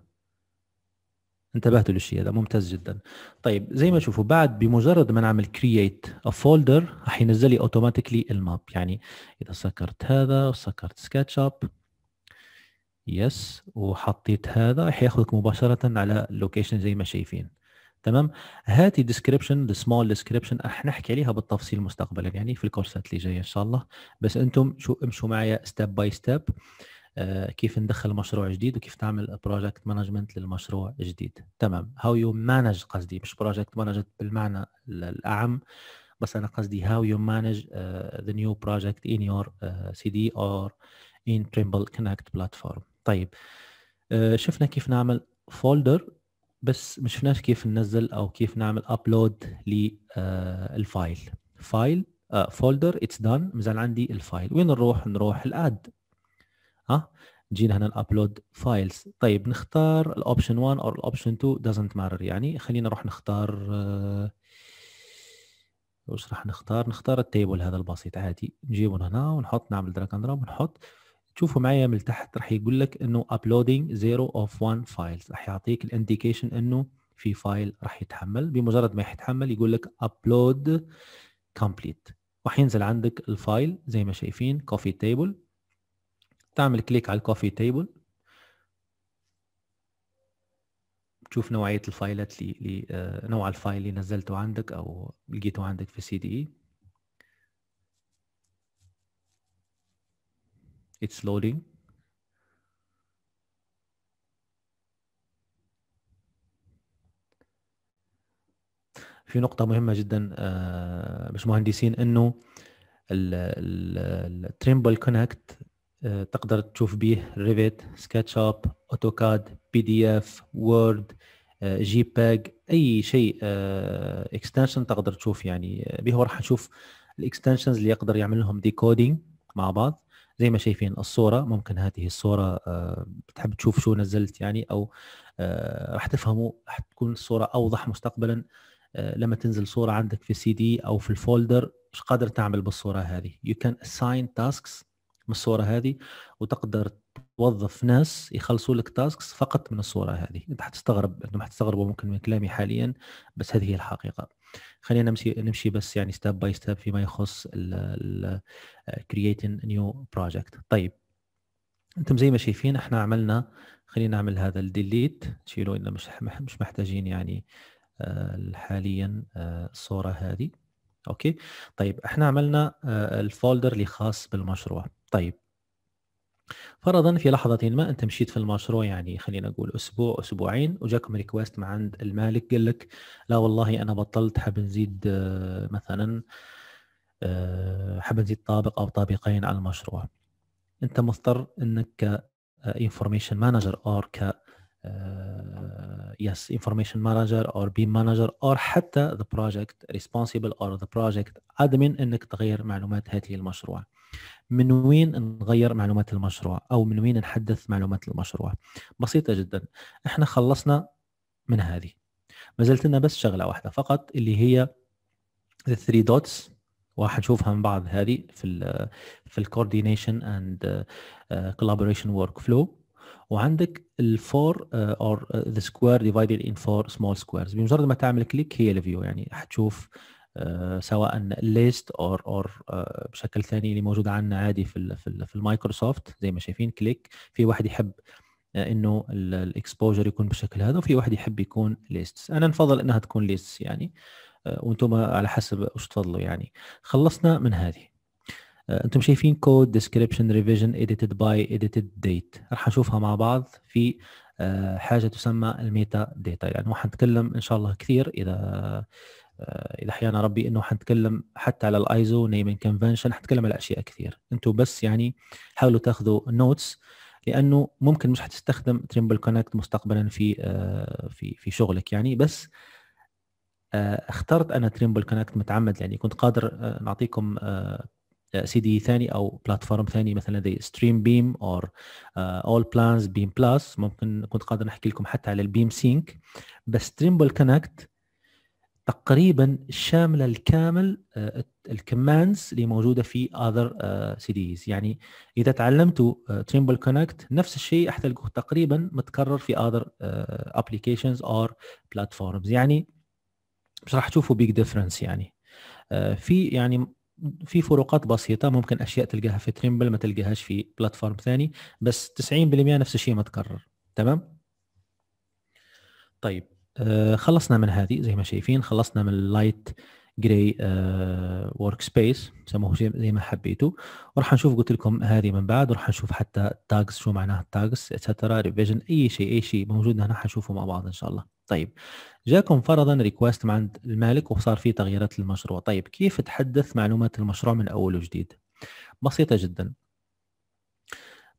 انتبهت للشيء هذا ممتاز جدا طيب زي ما تشوفوا بعد بمجرد ما نعمل كرييت ا فولدر راح ينزل لي اوتوماتيكلي الماب يعني اذا سكرت هذا وسكرت سكتش اب يس وحطيت هذا راح ياخذك مباشره على اللوكيشن زي ما شايفين تمام هاتي ديسكريبشن سمول ديسكريبشن راح نحكي عليها بالتفصيل مستقبلا يعني في الكورسات اللي جايه ان شاء الله بس انتم شو امشوا معي ستيب باي ستيب آه، كيف ندخل مشروع جديد وكيف تعمل بروجكت مانجمنت للمشروع الجديد تمام هاو يو مانج قصدي مش بروجكت مانجمنت بالمعنى الاعم بس انا قصدي هاو يو مانج ذا نيو بروجكت ان يور سي دي اور ان تريمبل كونكت بلاتفورم طيب آه، شفنا كيف نعمل فولدر بس مش شفناش كيف ننزل او كيف نعمل ابلود للفايل فايل فولدر اتس دان مازال عندي الفايل وين نروح نروح الاد ها نجي هنا الابلود فايلز طيب نختار الاوبشن 1 او الاوبشن 2 doesn't matter يعني خلينا نروح نختار آه، واش راح نختار نختار التيبل هذا البسيط عادي نجيبه هنا ونحط نعمل دراك اند دروب ونحط تشوفوا معايا من تحت راح يقول لك انه uploading 0 of 1 files راح يعطيك الانديكيشن انه في فايل راح يتحمل بمجرد ما يتحمل يقول لك upload complete راح ينزل عندك الفايل زي ما شايفين كوفي table تعمل كليك على الكوفي تيبل تشوف نوعية الفايلات اللي آه، نوع الفايل اللي نزلته عندك أو لقيته عندك في سي دي إي It's loading في نقطة مهمة جدا مش آه، مهندسين انه التريمبل كونكت آه، تقدر تشوف به ريفيت سكتش اب اوتوكاد بي دي اف وورد جي باج اي شيء اكستنشن آه، تقدر تشوف يعني به راح نشوف الاكستنشنز اللي يقدر يعمل لهم ديكودينج مع بعض زي ما شايفين الصوره ممكن هذه الصوره آه، بتحب تشوف شو نزلت يعني او راح تفهموا راح تكون الصوره اوضح مستقبلا لما تنزل صوره عندك في سي دي او في الفولدر ايش قادر تعمل بالصوره هذه you can assign tasks من الصوره هذه وتقدر توظف ناس يخلصوا لك تاسكس فقط من الصوره هذه انت حتستغرب انتم حتستغربوا ممكن من كلامي حاليا بس هذه هي الحقيقه خلينا نمشي نمشي بس يعني ستيب باي ستيب فيما يخص كرييتين نيو بروجكت طيب انتم زي ما شايفين احنا عملنا خلينا نعمل هذا الديليت شيلوا ان مش مش محتاجين يعني آه، حاليا آه، الصوره هذه اوكي طيب احنا عملنا الفولدر آه، اللي خاص بالمشروع طيب فرضا في لحظة ما أنت مشيت في المشروع يعني خلينا نقول أسبوع أسبوعين وجاكم ريكوست من عند المالك قال لك لا والله أنا بطلت حاب نزيد آه، مثلا آه، حاب نزيد طابق أو طابقين على المشروع أنت مضطر أنك انفورميشن مانجر أو ك يس انفورميشن مانجر أو بيم مانجر أو حتى ذا بروجكت ريسبونسبل أو ذا بروجكت أدمن أنك تغير معلومات هذه المشروع من وين نغير معلومات المشروع او من وين نحدث معلومات المشروع بسيطه جدا احنا خلصنا من هذه ما زلت لنا بس شغله واحده فقط اللي هي the دوتس dots وحنشوفها من بعض هذه في الـ في الكوردينيشن اند كولابوريشن ورك فلو وعندك الفور اور ذا سكوير ديفايدد ان فور سمول سكويرز بمجرد ما تعمل كليك هي الفيو يعني حتشوف آه، سواء ليست اور اور آه، بشكل ثاني اللي موجود عندنا عادي في في المايكروسوفت زي ما شايفين كليك في واحد يحب آه، انه الاكسبوجر يكون بالشكل هذا وفي واحد يحب يكون ليستس انا نفضل انها تكون ليستس يعني وانتم على حسب وش تفضلوا يعني خلصنا من هذه انتم شايفين كود ديسكريبشن ريفيجن اديتد باي اديتد ديت راح نشوفها مع بعض في حاجه تسمى الميتا ديتا يعني راح نتكلم ان شاء الله كثير اذا اذا آه، احيانا ربي انه حنتكلم حتى على الايزو نيمين كونفنشن حنتكلم على اشياء كثير انتم بس يعني حاولوا تاخذوا نوتس لانه ممكن مش حتستخدم تريمبل كونكت مستقبلا في آه، في في شغلك يعني بس آه، اخترت انا تريمبل كونكت متعمد يعني كنت قادر نعطيكم سي دي ثاني او بلاتفورم ثاني مثلا زي ستريم بيم اور اول بلانز بيم بلس ممكن كنت قادر احكي لكم حتى على البيم سينك بس تريمبل كونكت تقريبا شامله الكامل آه، الكماندز اللي موجوده في اذر سي ديز يعني اذا تعلمتوا تريمبل آه، كونكت نفس الشيء حتلقوه تقريبا متكرر في اذر ابلكيشنز اور بلاتفورمز يعني مش راح تشوفوا بيج ديفرنس يعني آه، في يعني في فروقات بسيطه ممكن اشياء تلقاها في تريمبل ما تلقاهاش في بلاتفورم ثاني بس 90% نفس الشيء متكرر تمام طيب آه، خلصنا من هذه زي ما شايفين خلصنا من اللايت جراي ورك سبيس سموه زي ما حبيتوا وراح نشوف قلت لكم هذه من بعد وراح نشوف حتى تاجز شو معناها تاجز اتسترا ريفيجن اي شيء اي شيء موجود هنا حنشوفه مع بعض ان شاء الله طيب جاكم فرضا ريكوست من عند المالك وصار في تغييرات للمشروع طيب كيف تحدث معلومات المشروع من اول وجديد بسيطه جدا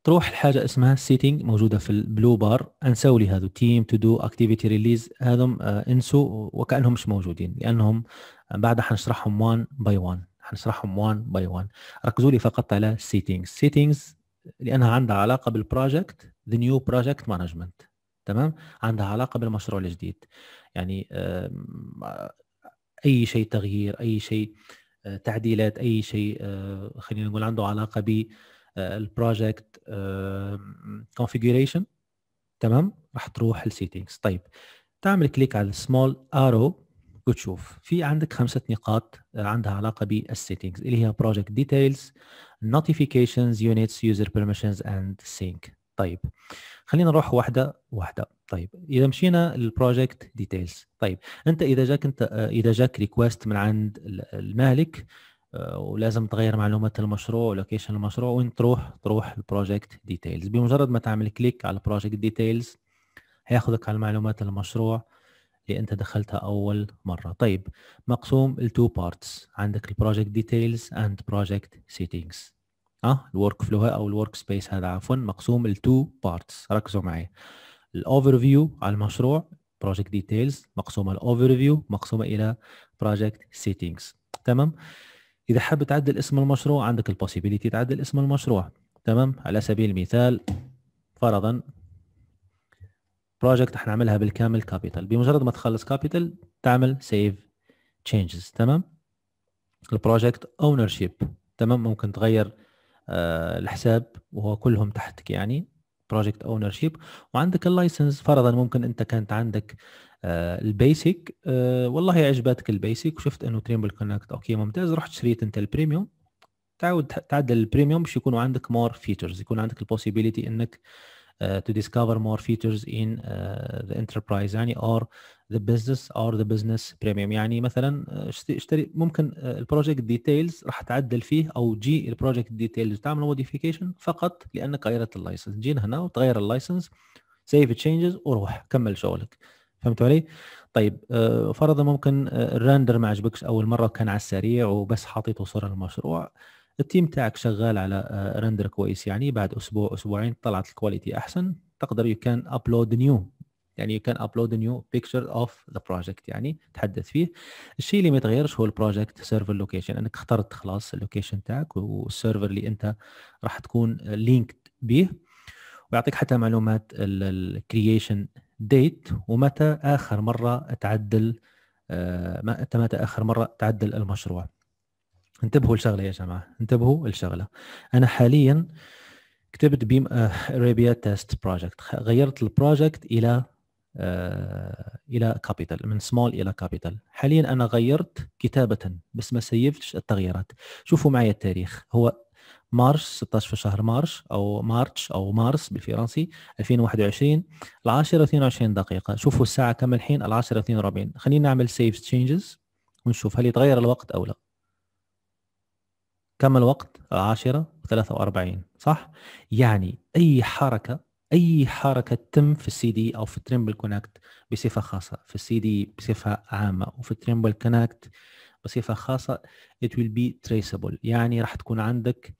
تروح لحاجه اسمها سيتنج موجوده في البلو بار انسوا لي هذو تيم تو دو اكتيفيتي ريليز هذم انسوا وكانهم مش موجودين لانهم آه، بعدها حنشرحهم وان باي وان حنشرحهم وان باي وان ركزوا لي فقط على سيتنجز سيتنجز لانها عندها علاقه بالبروجكت ذا نيو بروجكت مانجمنت تمام عندها علاقه بالمشروع الجديد يعني آه، اي شيء تغيير اي شيء آه، تعديلات اي شيء خلينا نقول عنده علاقه ب آه، البروجكت كونفيجريشن آه، تمام راح تروح للسيتنجز طيب تعمل كليك على السمول ارو وتشوف في عندك خمسة نقاط آه، عندها علاقة بالسيتنجز اللي هي بروجكت ديتيلز نوتيفيكيشنز يونتس يوزر بيرميشنز اند سينك طيب خلينا نروح واحدة واحدة طيب اذا مشينا للبروجكت ديتيلز طيب انت اذا جاك انت اذا جاك ريكويست من عند المالك آه، ولازم تغير معلومات المشروع ولوكيشن المشروع وين تروح تروح البروجكت ديتيلز بمجرد ما تعمل كليك على البروجكت ديتيلز هياخذك على معلومات المشروع اللي انت دخلتها اول مره طيب مقسوم لتو بارتس عندك البروجكت ديتيلز اند بروجكت سيتنجز اه الورك فلو او الورك سبيس هذا عفوا مقسوم لتو بارتس ركزوا معي الاوفر فيو على المشروع بروجكت ديتيلز مقسومه الاوفر فيو مقسومه الى بروجكت سيتنجز تمام اذا حاب تعدل اسم المشروع عندك البوسيبيليتي تعدل اسم المشروع تمام على سبيل المثال فرضا بروجكت حنعملها بالكامل كابيتال بمجرد ما تخلص كابيتال تعمل سيف تشينجز تمام البروجكت اونر شيب تمام ممكن تغير آه الحساب وهو كلهم تحتك يعني بروجكت اونر شيب وعندك اللايسنس فرضا ممكن انت كانت عندك آه، البيسك آه، والله عجبتك البيسك وشفت انه تريمبل كونكت اوكي ممتاز رحت شريت انت البريميوم تعود تعدل البريميوم باش يكونوا عندك مور فيتشرز يكون عندك البوسيبيليتي انك تو ديسكفر مور فيتشرز ان ذا انتربرايز يعني اور ذا بزنس اور ذا بزنس بريميوم يعني مثلا آه، اشتري ممكن البروجكت ديتيلز راح تعدل فيه او جي البروجكت ديتيلز تعمل موديفيكيشن فقط لانك غيرت اللايسنس جينا هنا وتغير اللايسنس سيف تشينجز وروح كمل شغلك فهمت علي؟ طيب آه، فرضا ممكن آه، الراندر ما عجبكش اول مره كان على السريع وبس حاطيته صوره المشروع التيم تاعك شغال على آه، رندر كويس يعني بعد اسبوع اسبوعين طلعت الكواليتي احسن تقدر يو كان ابلود نيو يعني يو كان ابلود نيو بيكتشر اوف ذا بروجكت يعني تحدث فيه الشيء اللي ما يتغيرش هو البروجكت سيرفر لوكيشن انك اخترت خلاص اللوكيشن تاعك والسيرفر اللي انت راح تكون لينكد به ويعطيك حتى معلومات الكرييشن ديت ومتى اخر مره تعدل آه متى اخر مره تعدل المشروع انتبهوا لشغله يا جماعه انتبهوا لشغله انا حاليا كتبت بيم اريبيا تيست بروجكت غيرت البروجكت الى آه الى كابيتال من سمول الى كابيتال حاليا انا غيرت كتابه بس ما سيفتش التغييرات شوفوا معي التاريخ هو مارس 16 في شهر مارس او مارتش او مارس بالفرنسي 2021 العاشرة 22 دقيقة شوفوا الساعة كم الحين العاشرة 42 خلينا نعمل سيف تشينجز ونشوف هل يتغير الوقت او لا كم الوقت العاشرة 43 صح يعني اي حركة اي حركه تتم في السي دي او في التريمبل كونكت بصفه خاصه في السي دي بصفه عامه وفي التريمبل كونكت بصفه خاصه it will be traceable يعني راح تكون عندك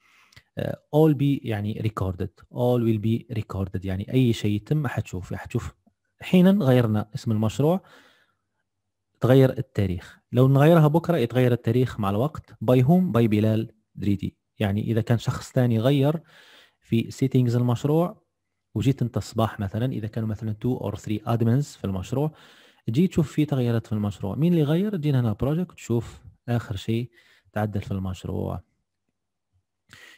آه، all be يعني recorded all will be recorded يعني اي شيء يتم حتشوفه حتشوف حينا غيرنا اسم المشروع تغير التاريخ لو نغيرها بكره يتغير التاريخ مع الوقت باي هوم باي بلال دريدي يعني اذا كان شخص ثاني غير في سيتنجز المشروع وجيت انت الصباح مثلا اذا كانوا مثلا 2 اور 3 ادمنز في المشروع تجي تشوف في تغيرات في المشروع مين اللي غير جينا هنا البروجكت تشوف اخر شيء تعدل في المشروع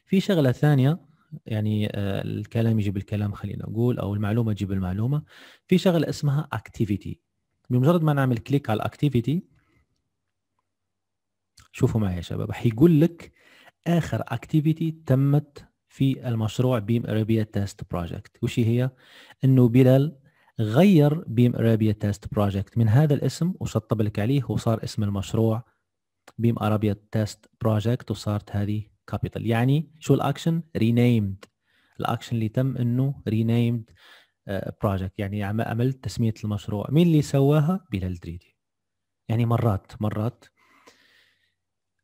في شغله ثانيه يعني آه، الكلام يجيب الكلام خلينا نقول او المعلومه تجيب المعلومه في شغله اسمها اكتيفيتي بمجرد ما نعمل كليك على الاكتيفيتي شوفوا معي يا شباب حيقول لك اخر اكتيفيتي تمت في المشروع بيم ارابيا تيست بروجكت وش هي انه بلال غير بيم ارابيا تيست بروجكت من هذا الاسم وشطب لك عليه وصار اسم المشروع بيم ارابيا تيست بروجكت وصارت هذه كابيتال يعني شو الاكشن رينيمد الاكشن اللي تم انه رينيمد بروجكت آه، يعني عملت تسميه المشروع مين اللي سواها بلال دريدي يعني مرات مرات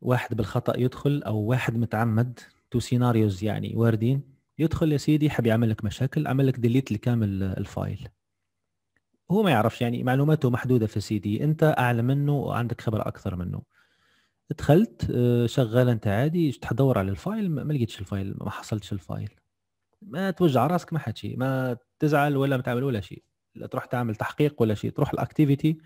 واحد بالخطا يدخل او واحد متعمد تو سيناريوز يعني واردين يدخل يا سيدي حب يعمل لك مشاكل عمل لك ديليت لكامل الفايل هو ما يعرفش يعني معلوماته محدوده في سي دي انت اعلى منه وعندك خبره اكثر منه دخلت آه، شغال انت عادي جيت تدور على الفايل ما لقيتش الفايل ما حصلتش الفايل ما توجع راسك ما حد شيء ما تزعل ولا ما تعمل ولا شيء لا تروح تعمل تحقيق ولا شيء تروح الاكتيفيتي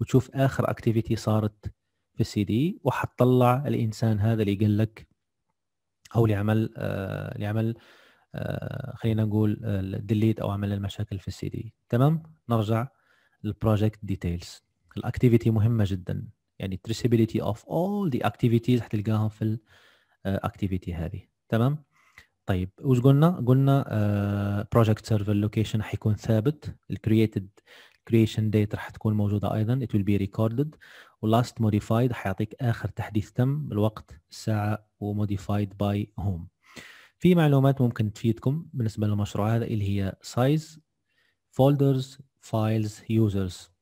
وتشوف اخر اكتيفيتي صارت في السي دي وحتطلع الانسان هذا اللي قال لك او اللي عمل آه اللي عمل آه خلينا نقول ديليت او عمل المشاكل في السي دي تمام نرجع للبروجكت ديتيلز الاكتيفيتي مهمه جدا يعني traceability of all the activities حتلقاهم في الاكتيفيتي آه، هذه تمام طيب وش قلنا قلنا بروجكت سيرفر لوكيشن حيكون ثابت الكرييتد creation date راح تكون موجودة أيضا it will be recorded و last modified حيعطيك آخر تحديث تم الوقت الساعة و modified by whom في معلومات ممكن تفيدكم بالنسبة للمشروع هذا اللي هي size folders files users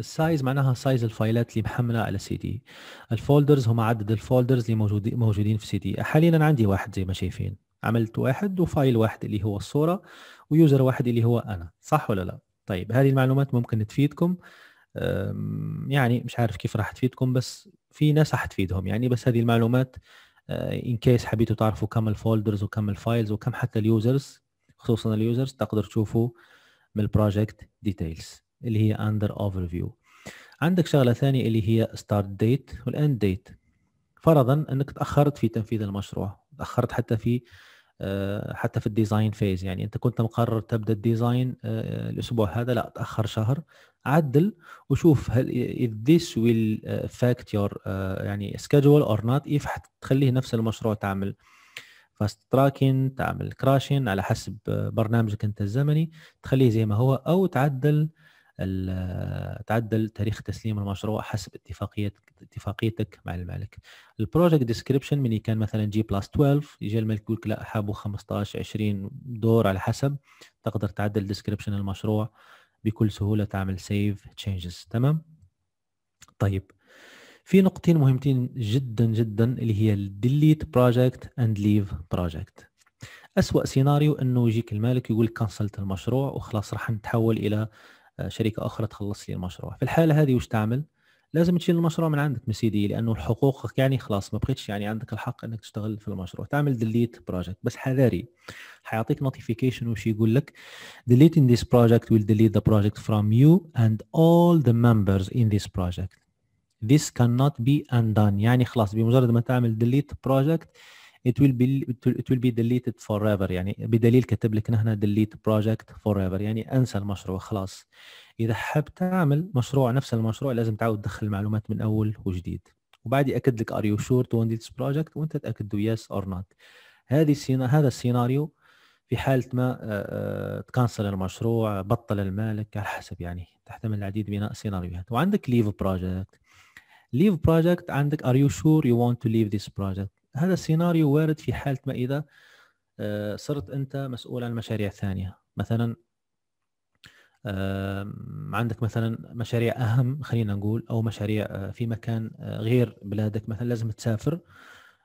السايز معناها سايز الفايلات اللي محمله على سي دي الفولدرز هم عدد الفولدرز اللي موجودين موجودين في سي دي حاليا عندي واحد زي ما شايفين عملت واحد وفايل واحد اللي هو الصوره ويوزر واحد اللي هو انا صح ولا لا طيب هذه المعلومات ممكن تفيدكم يعني مش عارف كيف راح تفيدكم بس في ناس راح تفيدهم يعني بس هذه المعلومات ان أه، كيس حبيتوا تعرفوا كم الفولدرز وكم الفايلز وكم حتى اليوزرز خصوصا اليوزرز تقدر تشوفوا من البروجكت ديتيلز اللي هي under overview عندك شغله ثانيه اللي هي start date والend date فرضا انك تاخرت في تنفيذ المشروع تاخرت حتى في آه، حتى في الديزاين فيز يعني انت كنت مقرر تبدا الديزاين آه، آه، الاسبوع هذا لا تاخر شهر عدل وشوف هل if this will affect your يعني schedule or not if تخليه نفس المشروع تعمل فاست تراكن تعمل crashing على حسب برنامجك انت الزمني تخليه زي ما هو او تعدل آه، تعدل تاريخ تسليم المشروع حسب اتفاقيه اتفاقيتك مع المالك البروجكت ديسكريبشن من كان مثلا جي بلس 12 يجي المالك يقول لك لا حابه 15 20 دور على حسب تقدر تعدل ديسكريبشن المشروع بكل سهوله تعمل سيف تشينجز تمام طيب في نقطتين مهمتين جدا جدا اللي هي ديليت بروجكت اند ليف بروجكت أسوأ سيناريو أنه يجيك المالك يقول كنسلت المشروع وخلاص راح نتحول إلى آه، شركه اخرى تخلص لي المشروع في الحاله هذه وش تعمل لازم تشيل المشروع من عندك من سي دي لانه حقوقك يعني خلاص ما بقيتش يعني عندك الحق انك تشتغل في المشروع تعمل ديليت بروجكت بس حذاري حيعطيك نوتيفيكيشن وش يقول لك deleting this project will delete the project from you and all the members in this project this cannot be undone يعني خلاص بمجرد ما تعمل delete project it will be it will be deleted forever يعني بدليل كتب لك هنا delete project forever يعني انسى المشروع خلاص اذا حاب تعمل مشروع نفس المشروع لازم تعاود تدخل معلومات من اول وجديد وبعد ياكد لك are you sure to want this project وانت تاكد له yes or not هذه السينا... هذا السيناريو في حاله ما آه، آه، تكنسل المشروع بطل المالك على حسب يعني تحتمل العديد من السيناريوهات وعندك ليف بروجكت ليف بروجكت عندك ار يو شور يو ونت تو ليف ذيس بروجكت هذا السيناريو وارد في حاله ما اذا آه، صرت انت مسؤول عن مشاريع ثانيه مثلا عندك مثلا مشاريع اهم خلينا نقول او مشاريع آه، في مكان آه، غير بلادك مثلا لازم تسافر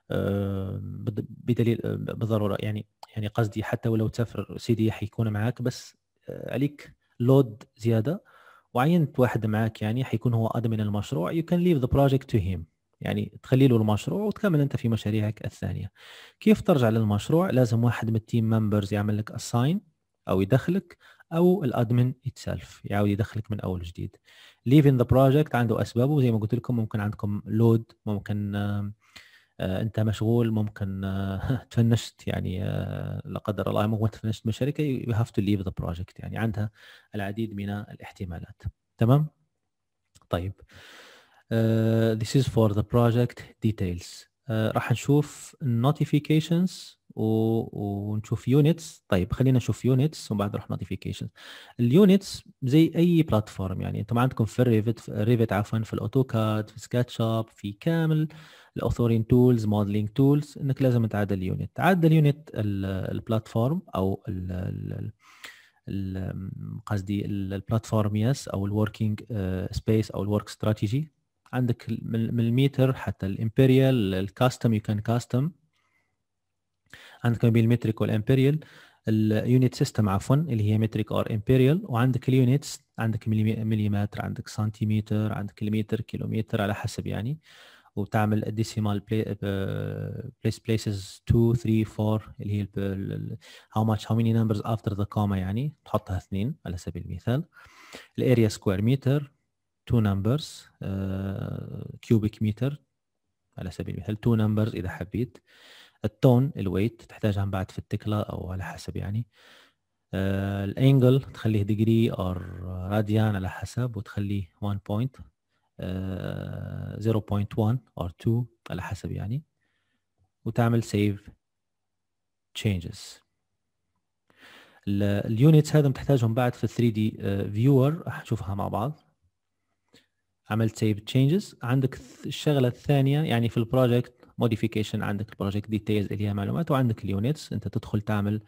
بدليل بالضروره يعني يعني قصدي حتى ولو تسافر سيدي حيكون معاك بس عليك لود زياده وعينت واحد معاك يعني حيكون هو ادمن المشروع يو كان ليف ذا بروجكت تو هيم يعني تخلي له المشروع وتكمل انت في مشاريعك الثانيه كيف ترجع للمشروع لازم واحد من التيم ممبرز يعمل لك اساين او يدخلك او الادمن اتسلف يعاود يدخلك من اول جديد ليفين ذا بروجكت عنده اسبابه زي ما قلت لكم ممكن عندكم لود ممكن آه، انت مشغول ممكن آه، تفنشت يعني آه، لا قدر الله ممكن تفنشت من الشركه يو هاف تو ليف ذا بروجكت يعني عندها العديد من الاحتمالات تمام طيب Uh, this is for the project details uh, راح نشوف notifications و... ونشوف units طيب خلينا نشوف units ومن بعد نروح notifications اليونتس زي اي بلاتفورم يعني انتم عندكم في الريفت ريفت عفوا في الاوتوكاد في سكتش اب في كامل الاوثورين تولز موديلنج تولز انك لازم تعدل اليونت تعدل اليونت البلاتفورم او ال... قصدي البلاتفورم يس او الوركينج سبيس uh, او الورك استراتيجي عندك من الميتر حتى الامبريال الكاستم يو كان كاستم عندك ما بين المترك والامبريال اليونت سيستم عفوا اللي هي مترك اور امبريال وعندك اليونتس عندك مليمتر عندك سنتيمتر عندك كيلومتر كيلومتر على حسب يعني وبتعمل الديسيمال بليس بليسز 2 3 4 اللي هي هاو ماتش هاو ميني نمبرز افتر ذا كوما يعني تحطها اثنين على سبيل المثال الاريا سكوير متر تو نمبرز كيوبيك متر على سبيل المثال تو نمبرز اذا حبيت التون الويت تحتاجها بعد في التكله او على حسب يعني uh, الانجل تخليه ديجري او راديان على حسب وتخليه 1 بوينت 0.1 او 2 على حسب يعني وتعمل سيف تشينجز اليونتس هذا بتحتاجهم بعد في 3 دي فيور راح نشوفها مع بعض عملت سيف تشينجز عندك الشغله الثانيه يعني في البروجكت موديفيكيشن عندك البروجكت ديتيلز اللي هي معلومات وعندك اليونتس انت تدخل تعمل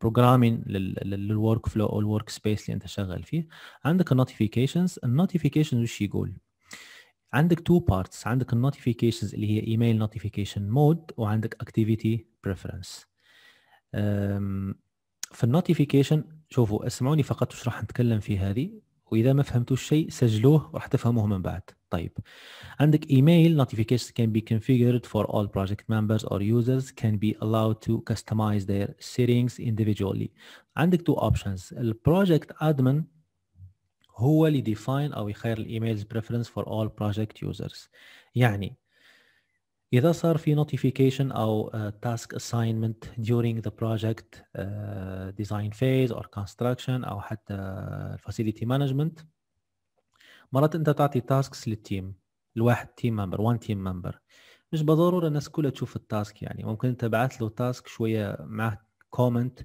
بروجرامين للورك فلو او الورك سبيس اللي انت شغال فيه عندك النوتيفيكيشنز النوتيفيكيشنز وش يقول عندك تو بارتس عندك النوتيفيكيشنز اللي هي ايميل نوتيفيكيشن مود وعندك اكتيفيتي بريفرنس في النوتيفيكيشن شوفوا اسمعوني فقط وش راح نتكلم في هذه واذا ما فهمتوش شيء سجلوه راح تفهموه من بعد طيب عندك ايميل notifications can be configured for all project members or users can be allowed to customize their settings individually عندك two options البروجكت admin هو اللي ديفاين او يخير الايميلز بريفرنس فور اول بروجكت يوزرز يعني اذا صار في notification او uh, task assignment during the project uh, design phase or construction او حتى facility management مرات انت تعطي تاسكس للتيم لواحد تيم ممبر وان تيم ممبر مش بضروره الناس كلها تشوف التاسك يعني ممكن انت بعت له تاسك شويه معه كومنت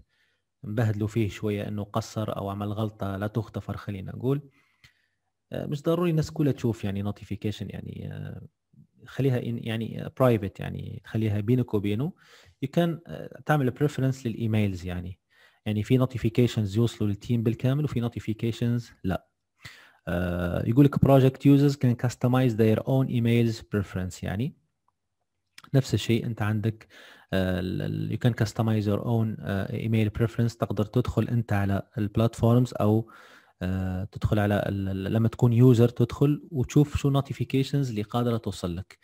مبهدلوا فيه شويه انه قصر او عمل غلطه لا تغتفر خلينا نقول آه، مش ضروري الناس كلها تشوف يعني نوتيفيكيشن يعني خليها يعني برايفت يعني تخليها بينك وبينه يو كان آه، تعمل بريفرنس للايميلز يعني يعني في نوتيفيكيشنز يوصلوا للتيم بالكامل وفي نوتيفيكيشنز لا uh, يقول لك بروجكت يوزرز كان كاستمايز ذير اون ايميلز بريفرنس يعني نفس الشيء انت عندك يو كان كاستمايز يور اون ايميل بريفرنس تقدر تدخل انت على البلاتفورمز او uh, آه، تدخل على لما تكون يوزر تدخل وتشوف شو نوتيفيكيشنز اللي قادره توصل لك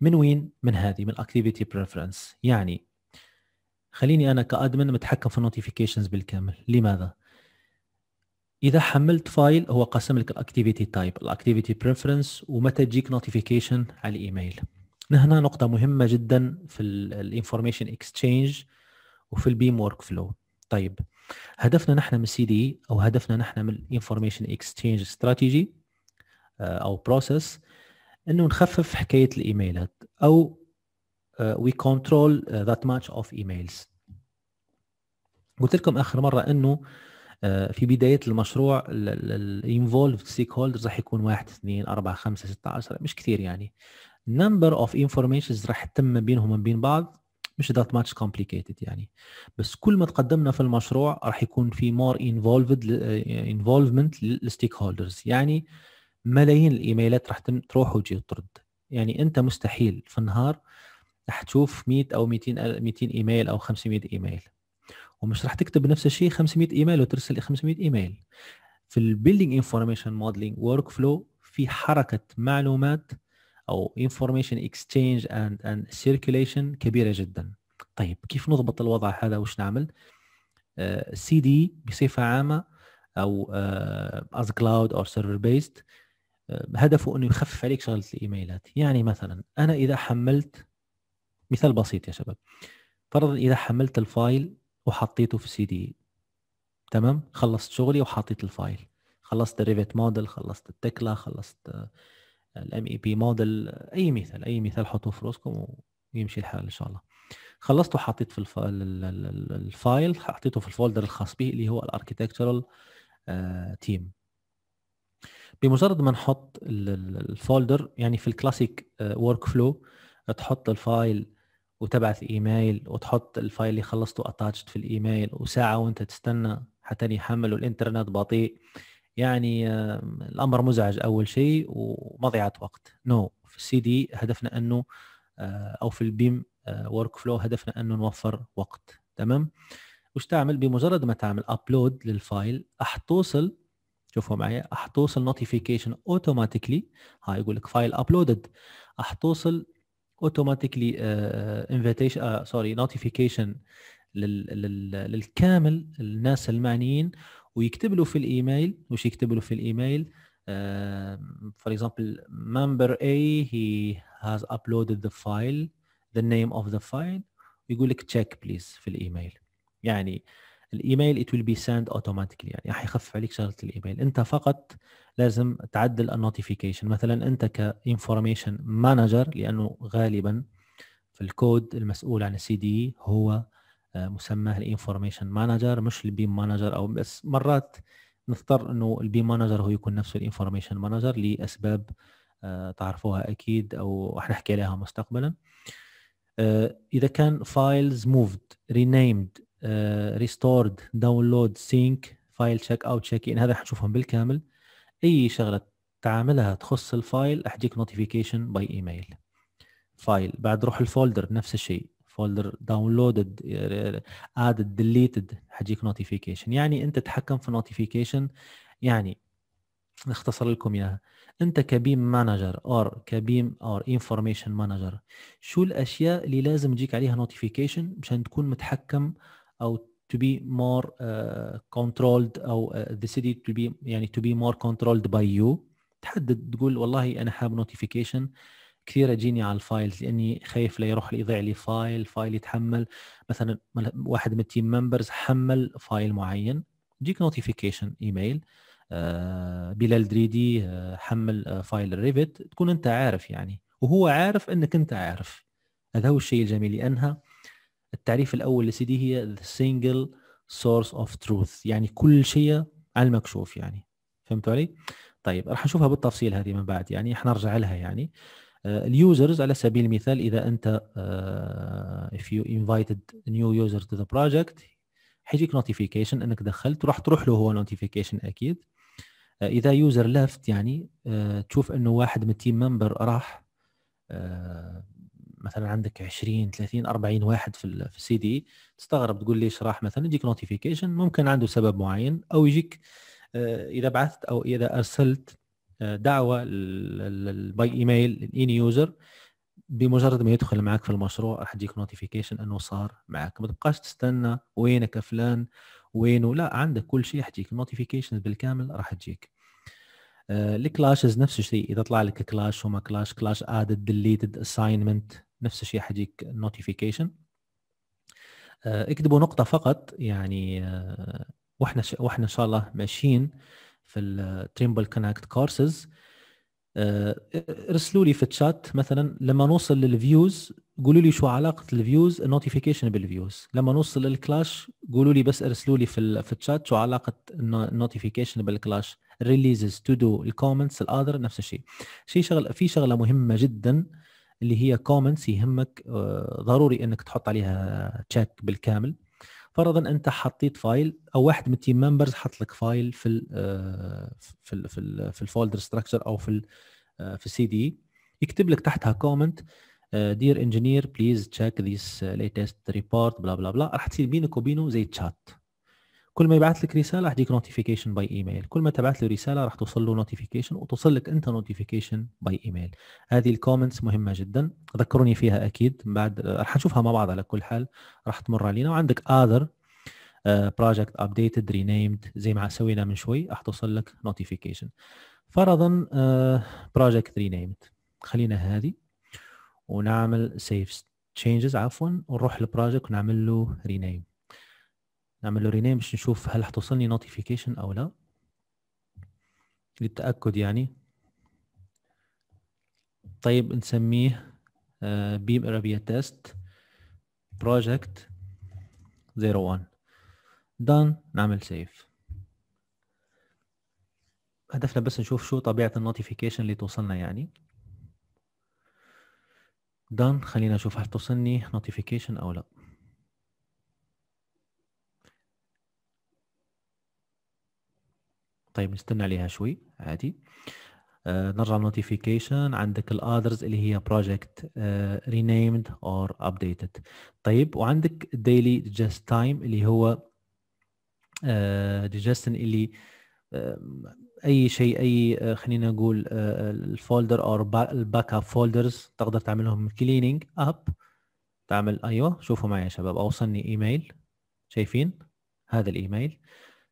من وين من هذه من اكتيفيتي بريفرنس يعني خليني انا كادمن متحكم في النوتيفيكيشنز بالكامل لماذا اذا حملت فايل هو قسم لك الاكتيفيتي تايب الاكتيفيتي بريفرنس ومتى تجيك نوتيفيكيشن على الايميل هنا نقطه مهمه جدا في الانفورميشن اكسشينج وفي البيم ورك فلو طيب هدفنا نحن من سي دي e او هدفنا نحن من الانفورميشن اكستشينج استراتيجي او بروسيس انه نخفف حكايه الايميلات او وي كنترول ذات ماتش اوف ايميلز قلت لكم اخر مره انه آه، في بدايه المشروع الانفولفد ستيك هولدرز راح يكون واحد اثنين اربعه خمسه سته عشره مش كثير يعني نمبر اوف انفورميشنز راح تتم بينهم وبين بعض مش ذات ماتش كومبليكيتد يعني بس كل ما تقدمنا في المشروع راح يكون في مور انفولفد انفولفمنت للستيك هولدرز يعني ملايين الايميلات راح تروح وتجي وترد يعني انت مستحيل في النهار راح تشوف 100 او 200 200 ايميل او 500 ايميل ومش راح تكتب نفس الشيء 500 ايميل وترسل 500 ايميل في البيلدينج انفورميشن موديلينج ورك فلو في حركه معلومات او انفورميشن اكستشينج اند اند كبيره جدا طيب كيف نضبط الوضع هذا وش نعمل السي آه، دي بصفه عامه او از كلاود او سيرفر بيست هدفه انه يخفف عليك شغله الايميلات يعني مثلا انا اذا حملت مثال بسيط يا شباب فرضا اذا حملت الفايل وحطيته في سي دي تمام خلصت شغلي وحطيت الفايل خلصت الريفت موديل خلصت التكله خلصت آه، الام اي بي موديل اي مثال اي مثال حطوه في راسكم ويمشي الحال ان شاء الله خلصت وحطيت في الفايل حطيته في الفولدر الخاص به اللي هو الاركيتكتشرال آه، تيم بمجرد ما نحط الفولدر يعني في الكلاسيك ورك فلو تحط الفايل وتبعث ايميل وتحط الفايل اللي خلصته اتاتشت في الايميل وساعه وانت تستنى حتى يحملوا الانترنت بطيء يعني الامر مزعج اول شيء ومضيعه وقت نو no. في السي دي هدفنا انه آه، او في البيم ورك آه، فلو هدفنا انه نوفر وقت تمام وش تعمل بمجرد ما تعمل ابلود للفايل احتوصل شوفوا معي احتوصل نوتيفيكيشن اوتوماتيكلي هاي يقول لك فايل ابلودد احتوصل اوتوماتيكلي انفيتيشن سوري نوتيفيكيشن للكامل الناس المعنيين ويكتب له في الايميل واش يكتب له في الايميل فور اكزامبل ممبر اي هي هاز uploaded ذا فايل ذا نيم اوف ذا فايل ويقول لك تشيك بليز في الايميل يعني الايميل ات ويل بي سند اوتوماتيكلي يعني راح يخفف عليك شغله الايميل انت فقط لازم تعدل النوتيفيكيشن مثلا انت كانفورميشن مانجر لانه غالبا في الكود المسؤول عن السي دي هو مسماه الانفورميشن مانجر مش البيم مانجر او بس مرات نضطر انه البيم مانجر هو يكون نفسه الانفورميشن مانجر لاسباب آه، تعرفوها اكيد او راح نحكي عليها مستقبلا آه، اذا كان فايلز موفد رينيمد ريستورد داونلود سينك فايل تشيك اوت تشيك ان هذا حنشوفهم بالكامل اي شغله تعاملها تخص الفايل احجيك نوتيفيكيشن باي ايميل فايل بعد روح الفولدر نفس الشيء فولدر داونلودد ادد ديليتد حجيك نوتيفيكيشن يعني انت تتحكم في نوتيفيكيشن يعني نختصر لكم اياها انت كبيم مانجر اور كبيم اور انفورميشن مانجر شو الاشياء اللي لازم تجيك عليها نوتيفيكيشن مشان تكون متحكم او to be more uh, controlled او uh, the city to be يعني to be more controlled by you تحدد تقول والله انا حاب نوتيفيكيشن uh, كثير اجيني على الفايلز لاني خايف لا يروح يضيع لي فايل فايل يتحمل مثلا واحد من التيم ممبرز حمل فايل معين يجيك نوتيفيكيشن ايميل آه، بلال دريدي آه، حمل آه، فايل ريفيت تكون انت عارف يعني وهو عارف انك انت عارف هذا هو الشيء الجميل لانها التعريف الاول لسيدي هي ذا single سورس اوف تروث يعني كل شيء على المكشوف يعني فهمتوا علي؟ طيب راح نشوفها بالتفصيل هذه من بعد يعني حنرجع لها يعني آه، اليوزرز على سبيل المثال اذا انت آه، if you invited new user to the project حيجيك نوتيفيكيشن انك دخلت راح تروح له هو نوتيفيكيشن اكيد آه، اذا يوزر لفت يعني تشوف انه واحد من التيم ممبر راح مثلا عندك 20 30 40 واحد في في السي دي e، تستغرب تقول ليش راح مثلا يجيك نوتيفيكيشن ممكن عنده سبب معين او يجيك اذا بعثت او اذا ارسلت دعوه باي ايميل ان يوزر بمجرد ما يدخل معك في المشروع راح يجيك نوتيفيكيشن انه صار معك ما تبقاش تستنى وينك فلان وينه لا عندك كل شيء حتجيك نوتيفيكيشن بالكامل راح تجيك آه، الكلاشز نفس الشيء اذا طلع لك كلاش وما كلاش كلاش ادد ديليتد اساينمنت نفس الشيء حجيك نوتيفيكيشن آه، اكتبوا نقطة فقط يعني آه، واحنا واحنا ان شاء الله ماشيين في التريمبل كونكت كورسز ارسلوا لي في الشات مثلا لما نوصل للفيوز قولوا لي شو علاقه الفيوز النوتيفيكيشن بالفيوز لما نوصل للكلاش قولوا لي بس ارسلوا لي في, في الشات شو علاقه النوتيفيكيشن بالكلاش الريليزز تو دو الكومنتس الاذر نفس الشيء شيء شغل في شغله مهمه جدا اللي هي كومنتس يهمك آه، ضروري انك تحط عليها تشيك بالكامل فرضا انت حطيت فايل او واحد من التيم ممبرز حط لك فايل في الـ آه، في الـ في, الـ في الفولدر ستراكشر او في آه، في السي دي e. يكتب لك تحتها كومنت دير انجينير بليز تشيك ذيس ليتست ريبورت بلا بلا بلا راح تصير بينك وبينه زي تشات كل ما يبعث لك رساله راح يجيك نوتيفيكيشن باي ايميل كل ما تبعث له رساله راح توصل له نوتيفيكيشن وتوصل لك انت نوتيفيكيشن باي ايميل هذه الكومنتس مهمه جدا ذكروني فيها اكيد بعد راح نشوفها مع بعض على كل حال راح تمر علينا وعندك اذر بروجكت ابديتد رينيمد زي ما سوينا من شوي راح توصل لك نوتيفيكيشن فرضا بروجكت آه، رينيمد خلينا هذه ونعمل سيف تشينجز عفوا ونروح للبروجكت ونعمل له رينيم نعمل له رينيم مش نشوف هل حتوصلني نوتيفيكيشن او لا للتاكد يعني طيب نسميه آه، بيم ارابيا تيست بروجكت 01 دان نعمل سيف هدفنا بس نشوف شو طبيعة النوتيفيكيشن اللي توصلنا يعني دان خلينا نشوف هل توصلني نوتيفيكيشن او لا طيب نستنى عليها شوي عادي آه، نرجع نوتيفيكيشن عندك الاذرز اللي هي بروجكت رينيمد اور ابديتد طيب وعندك ديلي ديجست تايم اللي هو ديجستن آه، اللي آه، اي شيء اي خلينا نقول الفولدر اور الباك اب فولدرز تقدر تعملهم كليننج اب تعمل ايوه شوفوا معي يا شباب اوصلني ايميل شايفين هذا الايميل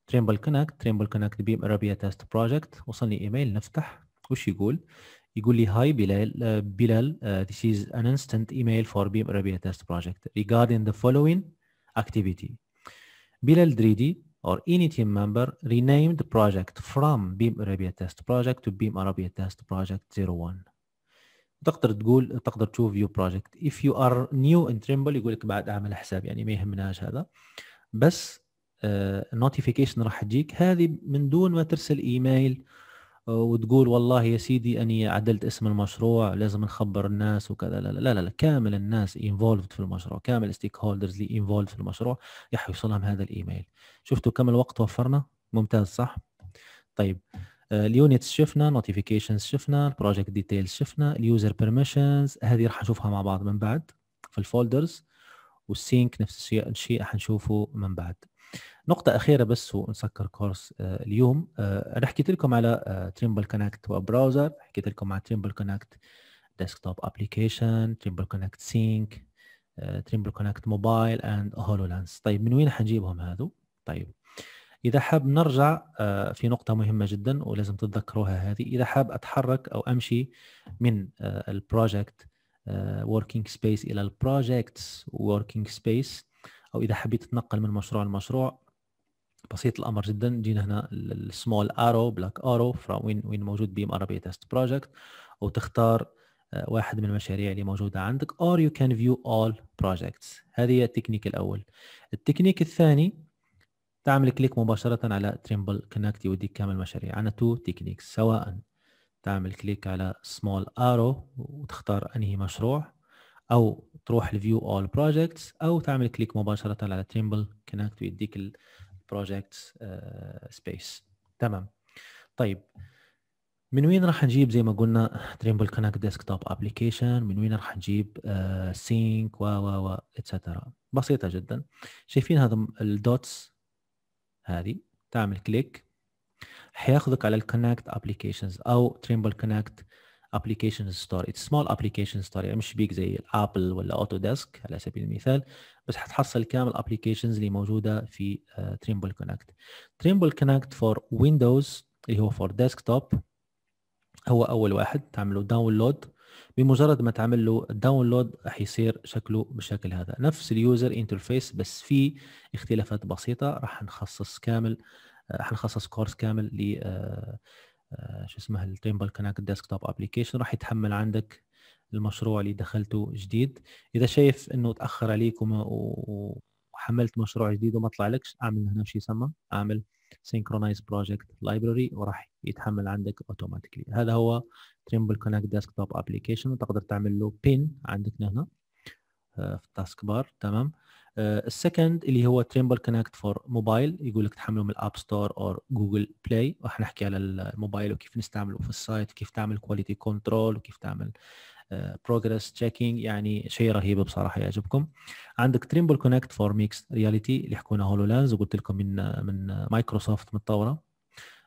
تريمبل كونكت تريمبل كونكت بيم ارابيا تيست بروجكت وصلني ايميل نفتح وش يقول يقول لي هاي بلال بلال this is an instant email for beam arabia test project regarding the following activity بلال دريدي or any team member renamed the project from beam arabia test project to beam arabia test project 01 تقدر تقول تقدر تشوف فيو project if you are new in Trimble يقول لك بعد اعمل حساب يعني ما يهمناش هذا بس نوتيفيكيشن آه، راح تجيك هذه من دون ما ترسل ايميل آه، وتقول والله يا سيدي اني عدلت اسم المشروع لازم نخبر الناس وكذا لا لا لا, لا. كامل الناس انفولفد في المشروع كامل الستيك هولدرز اللي انفولفد في المشروع يحصلهم هذا الايميل شفتوا كم الوقت وفرنا ممتاز صح طيب آه، اليونتس شفنا نوتيفيكيشنز شفنا البروجكت ديتيلز شفنا اليوزر بيرميشنز هذه راح نشوفها مع بعض من بعد في الفولدرز والسينك نفس الشيء الشيء حنشوفه من بعد نقطة أخيرة بس ونسكر كورس آه، اليوم أنا آه، آه، حكيت لكم على تريمبل كونكت ويب براوزر حكيت لكم على تريمبل كونكت ديسكتوب أبليكيشن تريمبل كونكت سينك تريمبل كونكت موبايل أند هولو لانس طيب من وين حنجيبهم هذو؟ طيب إذا حاب نرجع في نقطة مهمة جدا ولازم تتذكروها هذه إذا حاب أتحرك أو أمشي من البروجكت وركينج سبيس إلى البروجكتس وركينج سبيس أو إذا حبيت تتنقل من مشروع لمشروع بسيط الامر جدا جينا هنا السمول ارو بلاك ارو وين وين موجود بيم ار بي تيست بروجكت وتختار واحد من المشاريع اللي موجوده عندك or you can view all projects هذه هي التكنيك الاول التكنيك الثاني تعمل كليك مباشره على تريمبل كونكت يوديك كامل المشاريع عندنا تو تكنيكس سواء تعمل كليك على سمول ارو وتختار انهي مشروع او تروح لفيو اول بروجكتس او تعمل كليك مباشره على تريمبل كونكت ويديك بروجكت سبيس آه، تمام طيب من وين راح نجيب زي ما قلنا تريمبل كونكت ديسك توب ابلكيشن من وين راح نجيب سينك آه، و و و اتسترا بسيطه جدا شايفين هذا الدوتس هذه تعمل كليك حياخذك على الكونكت ابلكيشنز او تريمبل كونكت ابلكيشن ستور اتس سمول ابلكيشن ستور يعني مش بيك زي الابل ولا اوتو ديسك على سبيل المثال بس حتحصل كامل الابلكيشنز اللي موجوده في تريمبل كونكت تريمبل كونكت فور ويندوز اللي هو فور ديسكتوب هو اول واحد تعملوا داونلود بمجرد ما تعمل له داونلود حيصير شكله بالشكل هذا نفس اليوزر انترفيس بس في اختلافات بسيطه راح نخصص كامل آه، حنخصص كورس كامل ل آه، آه، شو اسمه التريمبل كونكت ديسكتوب ابلكيشن راح يتحمل عندك المشروع اللي دخلته جديد اذا شايف انه تاخر عليك وحملت مشروع جديد وما طلعلكش اعمل هنا شيء يسمى اعمل سينكرونايز بروجكت لايبراري وراح يتحمل عندك اوتوماتيكلي هذا هو تريمبل كونكت ديسكتوب ابلكيشن تقدر تعمل له بين عندك هنا آه، في التاسك بار تمام آه، السكند اللي هو تريمبل كونكت فور موبايل يقول لك تحمله من الاب ستور او جوجل بلاي راح نحكي على الموبايل وكيف نستعمله في السايت وكيف تعمل كواليتي كنترول وكيف تعمل بروجرس آه، تشيكينج يعني شيء رهيب بصراحه يعجبكم عندك تريمبل كونكت فور ميكس رياليتي اللي حكونا هولو لانز وقلت لكم من من مايكروسوفت متطوره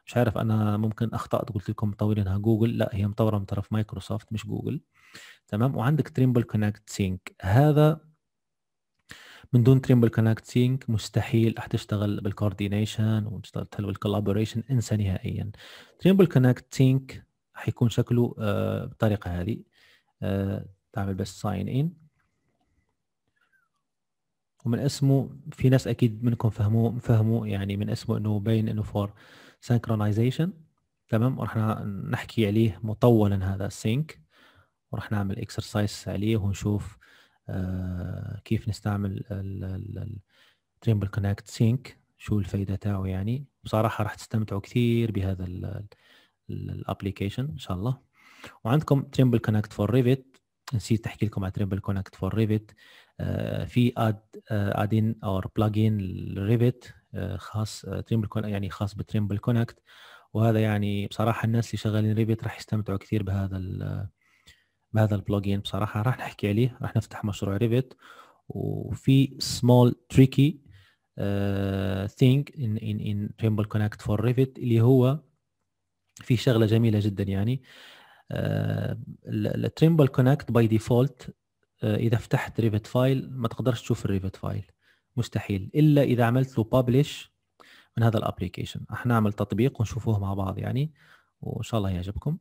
مش عارف انا ممكن اخطات قلت لكم مطورينها جوجل لا هي مطوره من طرف مايكروسوفت مش جوجل تمام وعندك تريمبل كونكت سينك هذا من دون تريمبل كونكت سينك مستحيل حتشتغل بالكوردينيشن وتشتغل بالكولابوريشن انسى نهائيا تريمبل كونكت سينك حيكون شكله آه، بالطريقه هذه آه، تعمل بس ساين ان ومن اسمه في ناس اكيد منكم فهموا فهموا يعني من اسمه انه باين انه فور سنكرونايزيشن تمام ورح نحكي عليه مطولا هذا السينك ورح نعمل اكسرسايز عليه ونشوف آه، كيف نستعمل التريمبل كونكت سينك شو الفايده تاعه يعني بصراحه راح تستمتعوا كثير بهذا الابلكيشن ان شاء الله وعندكم تريمبل كونكت فور ريفيت نسيت احكي لكم على تريمبل كونكت فور ريفيت في اد ادين اور بلجين ريفيت خاص تريمبل آه، يعني خاص بتريمبل كونكت وهذا يعني بصراحه الناس اللي شغالين ريفيت راح يستمتعوا كثير بهذا بهذا البلجين بصراحه راح نحكي عليه راح نفتح مشروع ريفيت وفي سمول تريكي ثينك ان ان ان تريمبل كونكت فور ريفيت اللي هو في شغله جميله جدا يعني التريمبل كونكت باي ديفولت اذا فتحت ريفت فايل ما تقدرش تشوف الريفت فايل مستحيل الا اذا عملت له بابلش من هذا الابلكيشن نعمل تطبيق ونشوفوه مع بعض يعني وان شاء الله يعجبكم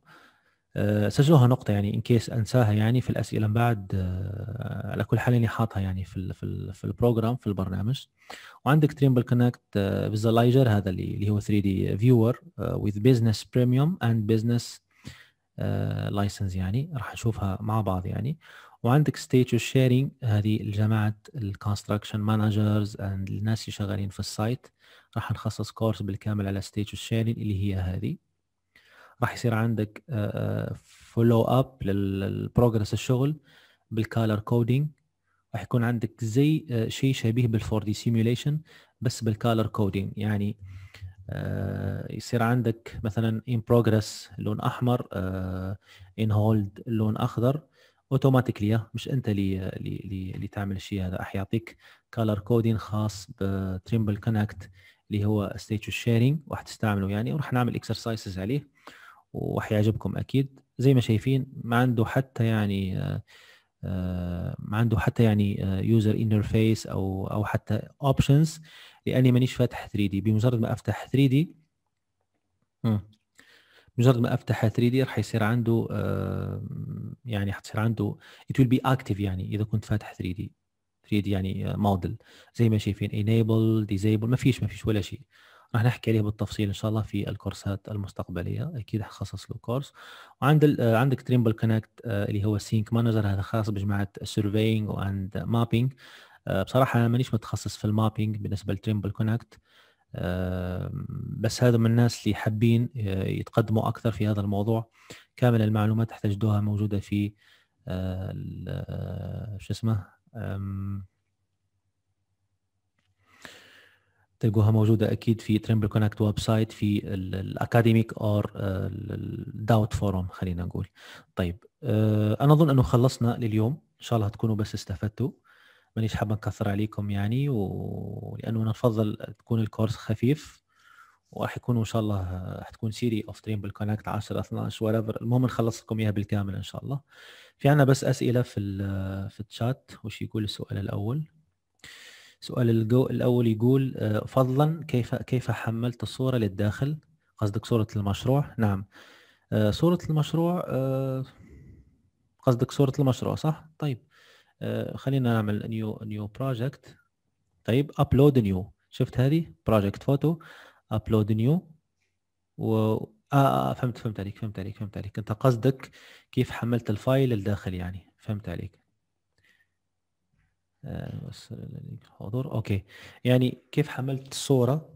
آه، سجلوها نقطه يعني ان كيس انساها يعني في الاسئله من بعد آه، على كل حال اني حاطها يعني في الـ في الـ في البروجرام في البرنامج وعندك تريمبل كونكت فيزلايزر هذا اللي هو 3 دي فيور وذ بزنس بريميوم اند بزنس لايسنس آه، يعني راح نشوفها مع بعض يعني وعندك ستيج شيرنج هذه لجماعه الكونستراكشن مانجرز اند الناس اللي شغالين في السايت راح نخصص كورس بالكامل على ستيج شيرنج اللي هي هذه راح يصير عندك فولو اب للبروجرس الشغل بالكالر كودينج راح يكون عندك زي آه، شيء شبيه بالفور دي سيميوليشن بس بالكالر كودينج يعني آه، يصير عندك مثلا ان بروجرس لون احمر ان آه، هولد لون اخضر اوتوماتيكلي مش انت اللي اللي تعمل الشيء هذا راح يعطيك كالر كودين خاص بتريمبل كونكت اللي هو ستيتش شيرنج راح تستعمله يعني وراح نعمل اكسرسايزز عليه وراح يعجبكم اكيد زي ما شايفين ما عنده حتى يعني آه، آه، ما عنده حتى يعني يوزر آه، انترفيس او او حتى اوبشنز لاني مانيش فاتح 3 دي بمجرد ما افتح 3 دي مجرد ما افتح 3 دي راح يصير عنده آه، يعني حتصير عنده ات ويل بي اكتف يعني اذا كنت فاتح 3 دي 3 دي يعني موديل زي ما شايفين انيبل ديزيبل ما فيش ما فيش ولا شيء نحكي عليه بالتفصيل ان شاء الله في الكورسات المستقبليه اكيد حخصص له كورس وعند آه، عندك تريمبل كونكت آه، اللي هو سينك مانجر هذا خاص بجماعه السيرفينج واند مابينج بصراحه مانيش متخصص في المابينج بالنسبه لتريمبل كونكت بس هذا من الناس اللي حابين آه، يتقدموا اكثر في هذا الموضوع كامل المعلومات تحتاجوها موجوده في شو اسمه تلقوها موجوده اكيد في تريمبل كونكت ويب سايت في الاكاديميك اور الداوت فورم خلينا نقول طيب آه، انا اظن انه خلصنا لليوم ان شاء الله تكونوا بس استفدتوا مانيش حابه نكثر عليكم يعني ولانه انا نفضل تكون الكورس خفيف وراح يكونوا ان شاء الله آه، راح تكون سيري اوف تريمبل كونكت 10 12 ورافر المهم نخلص لكم اياها بالكامل ان شاء الله في عنا بس اسئله في آه، في الشات وش يقول السؤال الاول سؤال الجو الأول يقول آه، فضلا كيف كيف حملت الصورة للداخل قصدك صورة المشروع نعم آه، صورة المشروع آه، قصدك صورة المشروع صح طيب خلينا نعمل نيو نيو بروجكت طيب ابلود نيو شفت هذه بروجكت فوتو ابلود نيو و آه, آه فهمت فهمت عليك فهمت عليك فهمت عليك انت قصدك كيف حملت الفايل الداخل يعني فهمت عليك وصل إلى الحضور أوكي يعني كيف حملت الصورة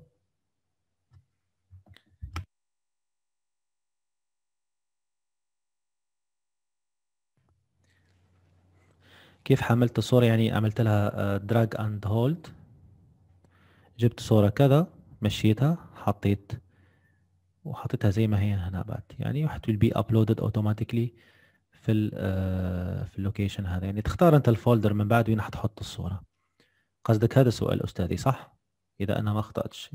كيف حملت الصورة يعني عملت لها دراج اند هولد جبت صورة كذا مشيتها حطيت وحطيتها زي ما هي هنا بعد يعني it will be uploaded automatically في ال آه، في اللوكيشن هذا يعني تختار انت الفولدر من بعد وين حتحط الصوره قصدك هذا السؤال استاذي صح اذا انا ما اخطاتش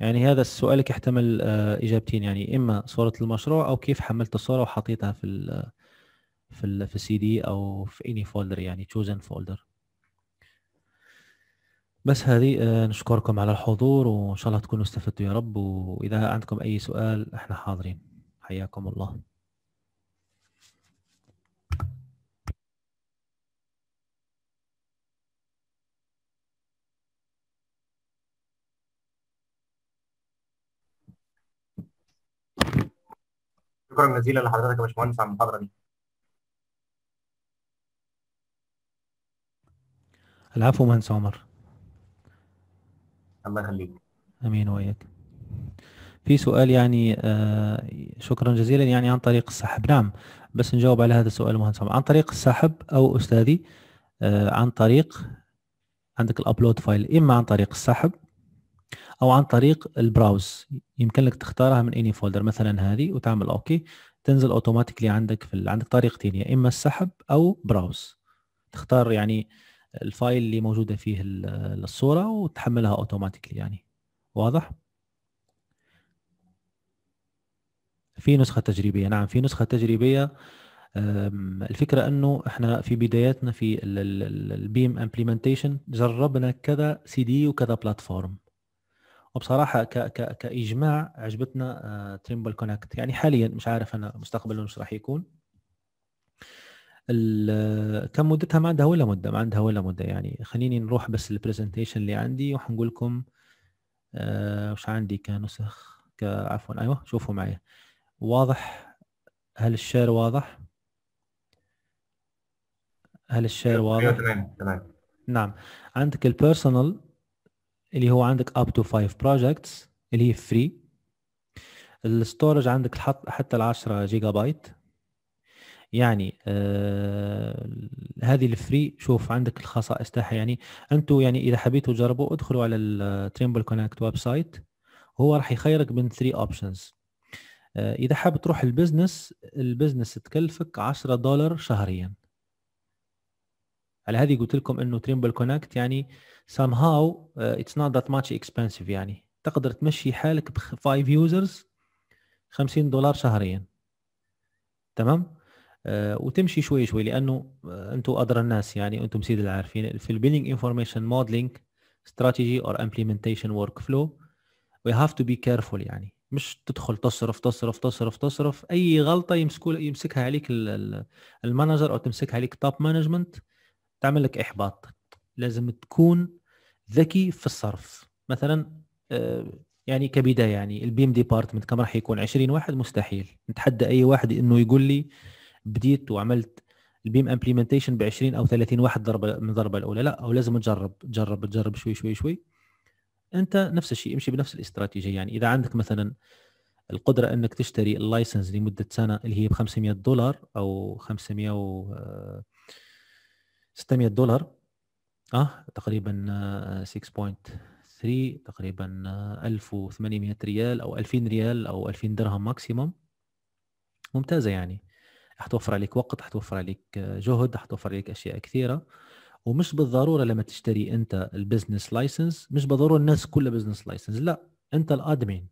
يعني هذا سؤالك يحتمل آه، اجابتين يعني اما صوره المشروع او كيف حملت الصوره وحطيتها في ال في ال في السي دي او في اني فولدر يعني chosen فولدر بس هذه آه، نشكركم على الحضور وان شاء الله تكونوا استفدتوا يا رب واذا عندكم اي سؤال احنا حاضرين حياكم الله شكرا جزيلا لحضرتك يا باشمهندس على المحاضره دي العفو مهندس عمر الله يخليك امين وياك في سؤال يعني آه شكرا جزيلا يعني عن طريق السحب نعم بس نجاوب على هذا السؤال مهندس عمر عن طريق السحب او استاذي آه عن طريق عندك الابلود فايل اما عن طريق السحب او عن طريق البراوز يمكن لك تختارها من اني فولدر مثلا هذه وتعمل اوكي تنزل اوتوماتيكلي عندك في عندك طريقتين يا اما السحب او براوز تختار يعني الفايل اللي موجوده فيه الصوره وتحملها اوتوماتيكلي يعني واضح في نسخه تجريبيه نعم في نسخه تجريبيه الفكره انه احنا في بداياتنا في البيم امبلمنتيشن جربنا كذا سي دي وكذا بلاتفورم وبصراحه ك ك كاجماع عجبتنا تريمبل آه، كونكت يعني حاليا مش عارف انا مستقبلا مش راح يكون كم مدتها ما عندها ولا مده ما عندها ولا مده يعني خليني نروح بس البرزنتيشن اللي عندي وحنقول لكم آه، وش عندي كنسخ عفوا ايوه شوفوا معي واضح هل الشير واضح هل الشير أيوة، واضح تمام تمام نعم عندك البيرسونال اللي هو عندك up to 5 projects اللي هي فري الستورج عندك الحط حتى ال 10 جيجا بايت يعني آه هذه الفري شوف عندك الخصائص تاعها يعني انتم يعني اذا حبيتوا تجربوا ادخلوا على التريمبل كونكت ويب سايت هو راح يخيرك بين 3 اوبشنز آه اذا حاب تروح البزنس البزنس تكلفك 10 دولار شهريا على هذه قلت لكم انه تريمبل كونكت يعني سام هاو اتس نوت ذات ماتش اكسبنسيف يعني تقدر تمشي حالك ب 5 يوزرز 50 دولار شهريا تمام uh, وتمشي شوي شوي لانه uh, انتم ادرى الناس يعني انتم سيد العارفين في البيلينج انفورميشن موديلينج استراتيجي اور امبلمنتيشن ورك فلو وي هاف تو بي كيرفول يعني مش تدخل تصرف تصرف تصرف تصرف اي غلطه يمسكوا يمسكها عليك المانجر او تمسكها عليك توب مانجمنت تعمل لك احباط لازم تكون ذكي في الصرف مثلا آه، يعني كبدايه يعني البيم ديبارتمنت كم راح يكون 20 واحد مستحيل نتحدى اي واحد انه يقول لي بديت وعملت البيم امبلمنتيشن ب 20 او 30 واحد ضربه من الضربه الاولى لا او لازم تجرب تجرب تجرب شوي شوي شوي انت نفس الشيء امشي بنفس الاستراتيجيه يعني اذا عندك مثلا القدره انك تشتري اللايسنس لمده سنه اللي هي ب 500 دولار او 500 و آه، 600 دولار اه تقريبا 6.3 آه، تقريبا 1800 آه، ريال او 2000 ريال او 2000 درهم ماكسيموم ممتازه يعني حتوفر عليك وقت حتوفر عليك آه، جهد حتوفر عليك اشياء كثيره ومش بالضروره لما تشتري انت البزنس لايسنس مش بالضروره الناس كلها بزنس لايسنس لا انت الادمين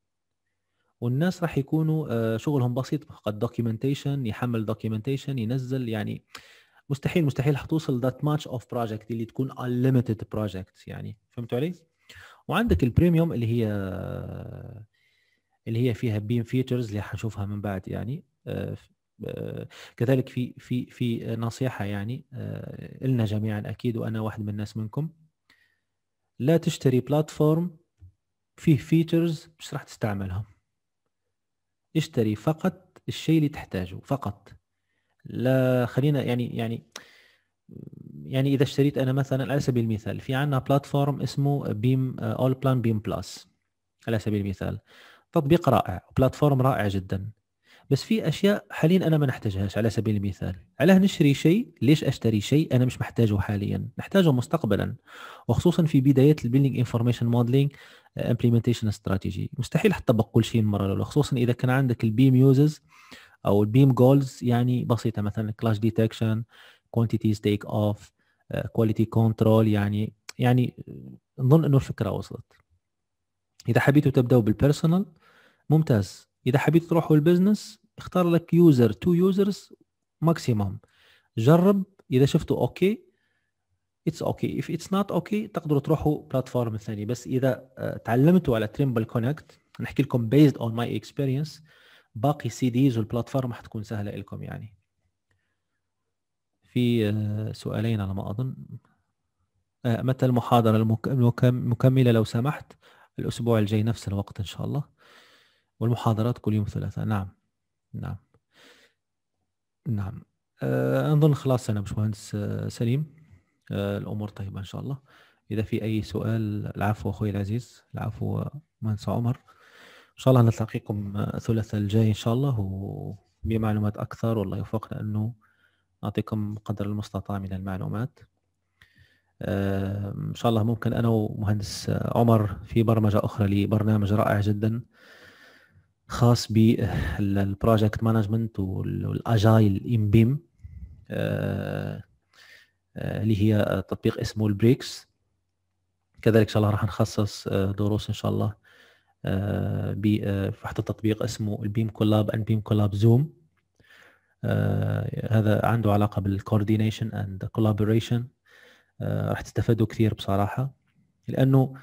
والناس راح يكونوا شغلهم بسيط فقط دوكيومنتيشن يحمل دوكيومنتيشن ينزل يعني مستحيل مستحيل حتوصل ذات ماتش اوف بروجكت اللي تكون unlimited بروجكت يعني فهمت علي؟ وعندك البريميوم اللي هي اللي هي فيها بيم فيتشرز اللي حنشوفها من بعد يعني آه، آه، كذلك في في في نصيحه يعني آه، لنا جميعا اكيد وانا واحد من الناس منكم لا تشتري بلاتفورم فيه فيتشرز مش راح تستعملها اشتري فقط الشيء اللي تحتاجه فقط لا خلينا يعني يعني يعني اذا اشتريت انا مثلا على سبيل المثال في عندنا بلاتفورم اسمه بيم اول بلان بيم بلس على سبيل المثال تطبيق رائع بلاتفورم رائع جدا بس في اشياء حاليا انا ما نحتاجهاش على سبيل المثال علاه نشري شيء ليش اشتري شيء انا مش محتاجه حاليا نحتاجه مستقبلا وخصوصا في بدايه البيلدينج انفورميشن موديلينج امبلمنتيشن استراتيجي مستحيل تطبق كل شيء مره الاولى خصوصا اذا كان عندك البيم يوزز او البيم جولز يعني بسيطه مثلا كلاش ديتكشن كوانتيتيز تيك اوف كواليتي كنترول يعني يعني نظن انه الفكره وصلت اذا حبيتوا تبداوا بالبيرسونال ممتاز اذا حبيتوا تروحوا للبزنس اختار لك يوزر تو يوزرز ماكسيموم جرب اذا شفتوا اوكي اتس اوكي اف اتس نوت اوكي تقدروا تروحوا بلاتفورم ثانيه بس اذا آه، تعلمتوا على تريمبل كونكت نحكي لكم بيزد اون ماي اكسبيرينس باقي السي ديز والبلاتفورم حتكون سهله لكم يعني في آه، سؤالين على ما اظن آه، متى المحاضره المكمله لو سمحت الاسبوع الجاي نفس الوقت ان شاء الله والمحاضرات كل يوم ثلاثاء نعم نعم نعم آه، أظن خلاص أنا باشمهندس سليم الأمور طيبة إن شاء الله إذا في أي سؤال العفو أخوي العزيز العفو مهندس عمر ان شاء الله نلتقيكم الثلاثاء الجاي ان شاء الله وبمعلومات اكثر والله يوفقنا انه نعطيكم قدر المستطاع من المعلومات آه، ان شاء الله ممكن انا ومهندس عمر في برمجه اخرى لبرنامج رائع جدا خاص بالبروجكت مانجمنت والاجايل ام بيم آه، آه، اللي هي تطبيق اسمه البريكس كذلك ان شاء الله راح نخصص دروس ان شاء الله بوحده التطبيق اسمه البيم كولاب اند بيم كولاب زوم هذا عنده علاقه بالكوردينيشن اند كولابوريشن راح تستفادوا كثير بصراحه لانه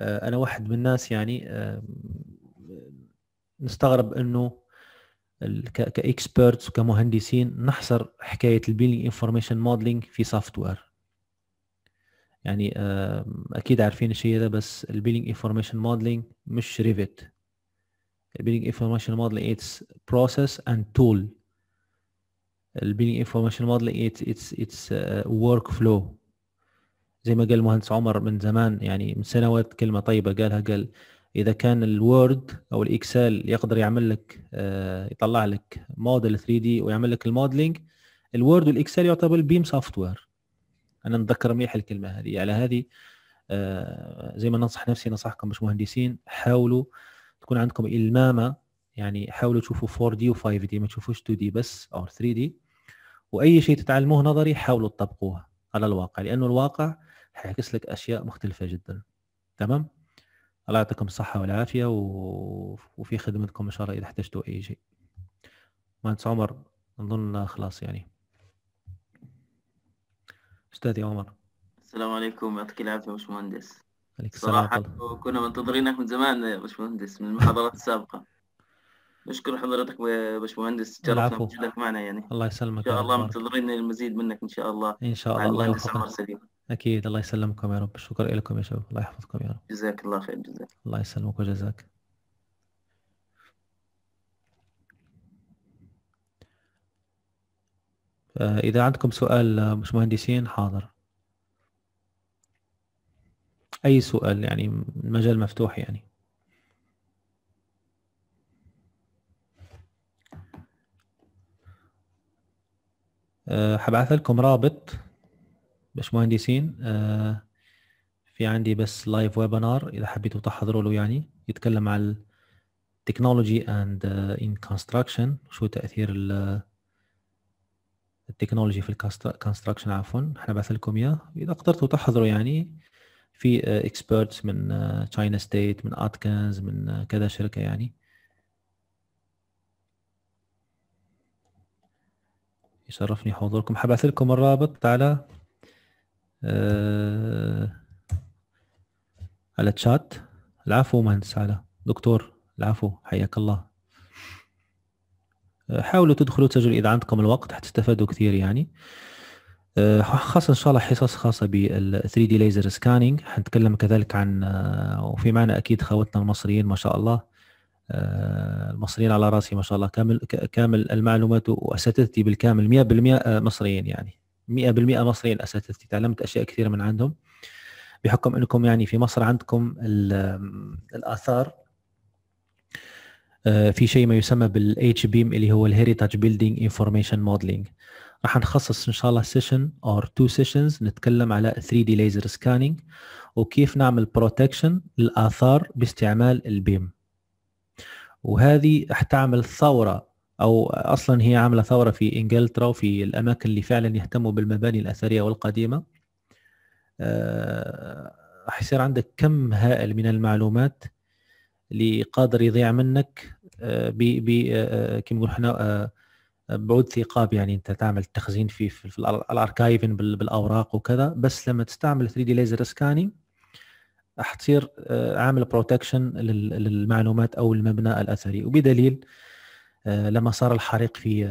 انا واحد من الناس يعني نستغرب انه كاكسبرتس وكمهندسين نحصر حكايه البيلينج انفورميشن موديلينج في سوفت وير يعني اكيد عارفين الشيء ده بس البيلينج انفورميشن موديلنج مش ريفيت البيلينج انفورميشن موديلنج اتس بروسيس اند تول البيلينج انفورميشن موديلنج اتس اتس ورك فلو آه، زي ما قال المهندس عمر من زمان يعني من سنوات كلمه طيبه قالها قال اذا كان الوورد او الاكسل يقدر يعمل لك آه، يطلع لك موديل 3 دي ويعمل لك الموديلنج الوورد والاكسل يعتبر بيم سوفت وير انا نتذكر مليح الكلمه هذه على هذه آه، زي ما ننصح نفسي ننصحكم باش مهندسين حاولوا تكون عندكم المامه يعني حاولوا تشوفوا 4 دي و5 دي ما تشوفوش 2 دي بس او 3 دي واي شيء تتعلموه نظري حاولوا تطبقوه على الواقع لانه الواقع حيعكس لك اشياء مختلفه جدا تمام الله يعطيكم الصحه والعافيه و... وفي خدمتكم ان شاء الله اذا احتجتوا اي شيء مهندس عمر نظن خلاص يعني استاذي عمر السلام عليكم يعطيك العافيه باشمهندس عليك السلام صراحه كنا منتظرينك من زمان يا باشمهندس من المحاضرات السابقه نشكر حضرتك باشمهندس شرفنا بوجودك معنا يعني الله يسلمك ان شاء الله منتظرين المزيد منك ان شاء الله ان شاء الله الله يسلمك سليم اكيد الله يسلمكم يا رب شكرا لكم يا شباب الله يحفظكم يا رب جزاك الله خير جزاك الله يسلمك وجزاك آه، إذا عندكم سؤال مش آه، مهندسين حاضر أي سؤال يعني المجال مفتوح يعني آه، حبعث لكم رابط باش مهندسين في عندي بس لايف ويبنار اذا حبيتوا تحضروا له يعني يتكلم على التكنولوجي اند ان كونستراكشن شو تاثير التكنولوجي في الكونستراكشن عفوا احنا بعث لكم اياه اذا قدرتوا تحضروا يعني في اكسبيرتس آه، من تشاينا آه، ستيت من اتكنز من آه، كذا شركه يعني يشرفني حضوركم حبعث لكم الرابط على على الشات العفو مهندس على دكتور العفو حياك الله حاولوا تدخلوا تسجلوا اذا عندكم الوقت حتستفادوا كثير يعني آه، خاصة إن شاء الله حصص خاصة بال 3 دي ليزر سكاننج حنتكلم كذلك عن آه، وفي معنا أكيد خوتنا المصريين ما شاء الله آه، المصريين على راسي ما شاء الله كامل كامل المعلومات وأساتذتي بالكامل 100% مصريين يعني 100% مصريين أساتذتي تعلمت أشياء كثيرة من عندهم بحكم أنكم يعني في مصر عندكم الآثار آه، في شيء ما يسمى بالاتش HBM اللي هو الهيريتاج بيلدينج انفورميشن موديلنج راح نخصص ان شاء الله سيشن اور تو سيشنز نتكلم على 3 دي ليزر سكانينج وكيف نعمل بروتكشن للاثار باستعمال البيم وهذه تعمل ثوره او اصلا هي عامله ثوره في انجلترا وفي الاماكن اللي فعلا يهتموا بالمباني الاثريه والقديمه آه، راح يصير عندك كم هائل من المعلومات اللي قادر يضيع منك آه، ب آه، كيما نقول حنا آه، بعود ثقاب يعني انت تعمل التخزين في في الاركايفن بالاوراق وكذا بس لما تستعمل 3 دي ليزر راح تصير عامل بروتكشن للمعلومات او المبنى الاثري وبدليل لما صار الحريق في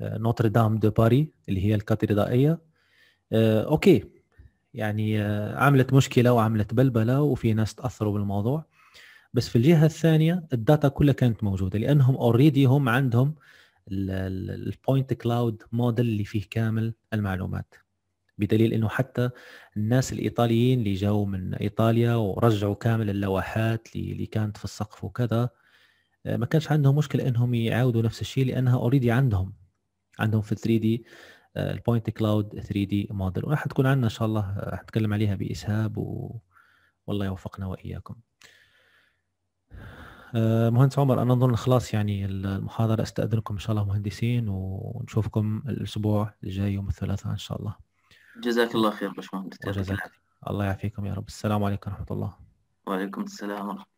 نوتردام دو باري اللي هي الكاتدرائيه اوكي يعني عملت مشكله وعملت بلبله وفي ناس تاثروا بالموضوع بس في الجهه الثانيه الداتا كلها كانت موجوده لانهم اوريدي هم عندهم البوينت كلاود موديل اللي فيه كامل المعلومات بدليل انه حتى الناس الايطاليين اللي جاوا من ايطاليا ورجعوا كامل اللوحات اللي كانت في السقف وكذا آه، ما كانش عندهم مشكله انهم يعاودوا نفس الشيء لانها اوريدي عندهم عندهم في 3 دي البوينت كلاود 3 دي موديل وراح تكون عندنا ان شاء الله آه، راح نتكلم عليها باسهاب و... والله يوفقنا واياكم آه، مهندس عمر انا اظن خلاص يعني المحاضره استاذنكم ان شاء الله مهندسين ونشوفكم الاسبوع الجاي يوم الثلاثاء ان شاء الله جزاك الله خير باشمهندس الله يعافيكم يا رب السلام عليكم ورحمه الله وعليكم السلام ورحمه الله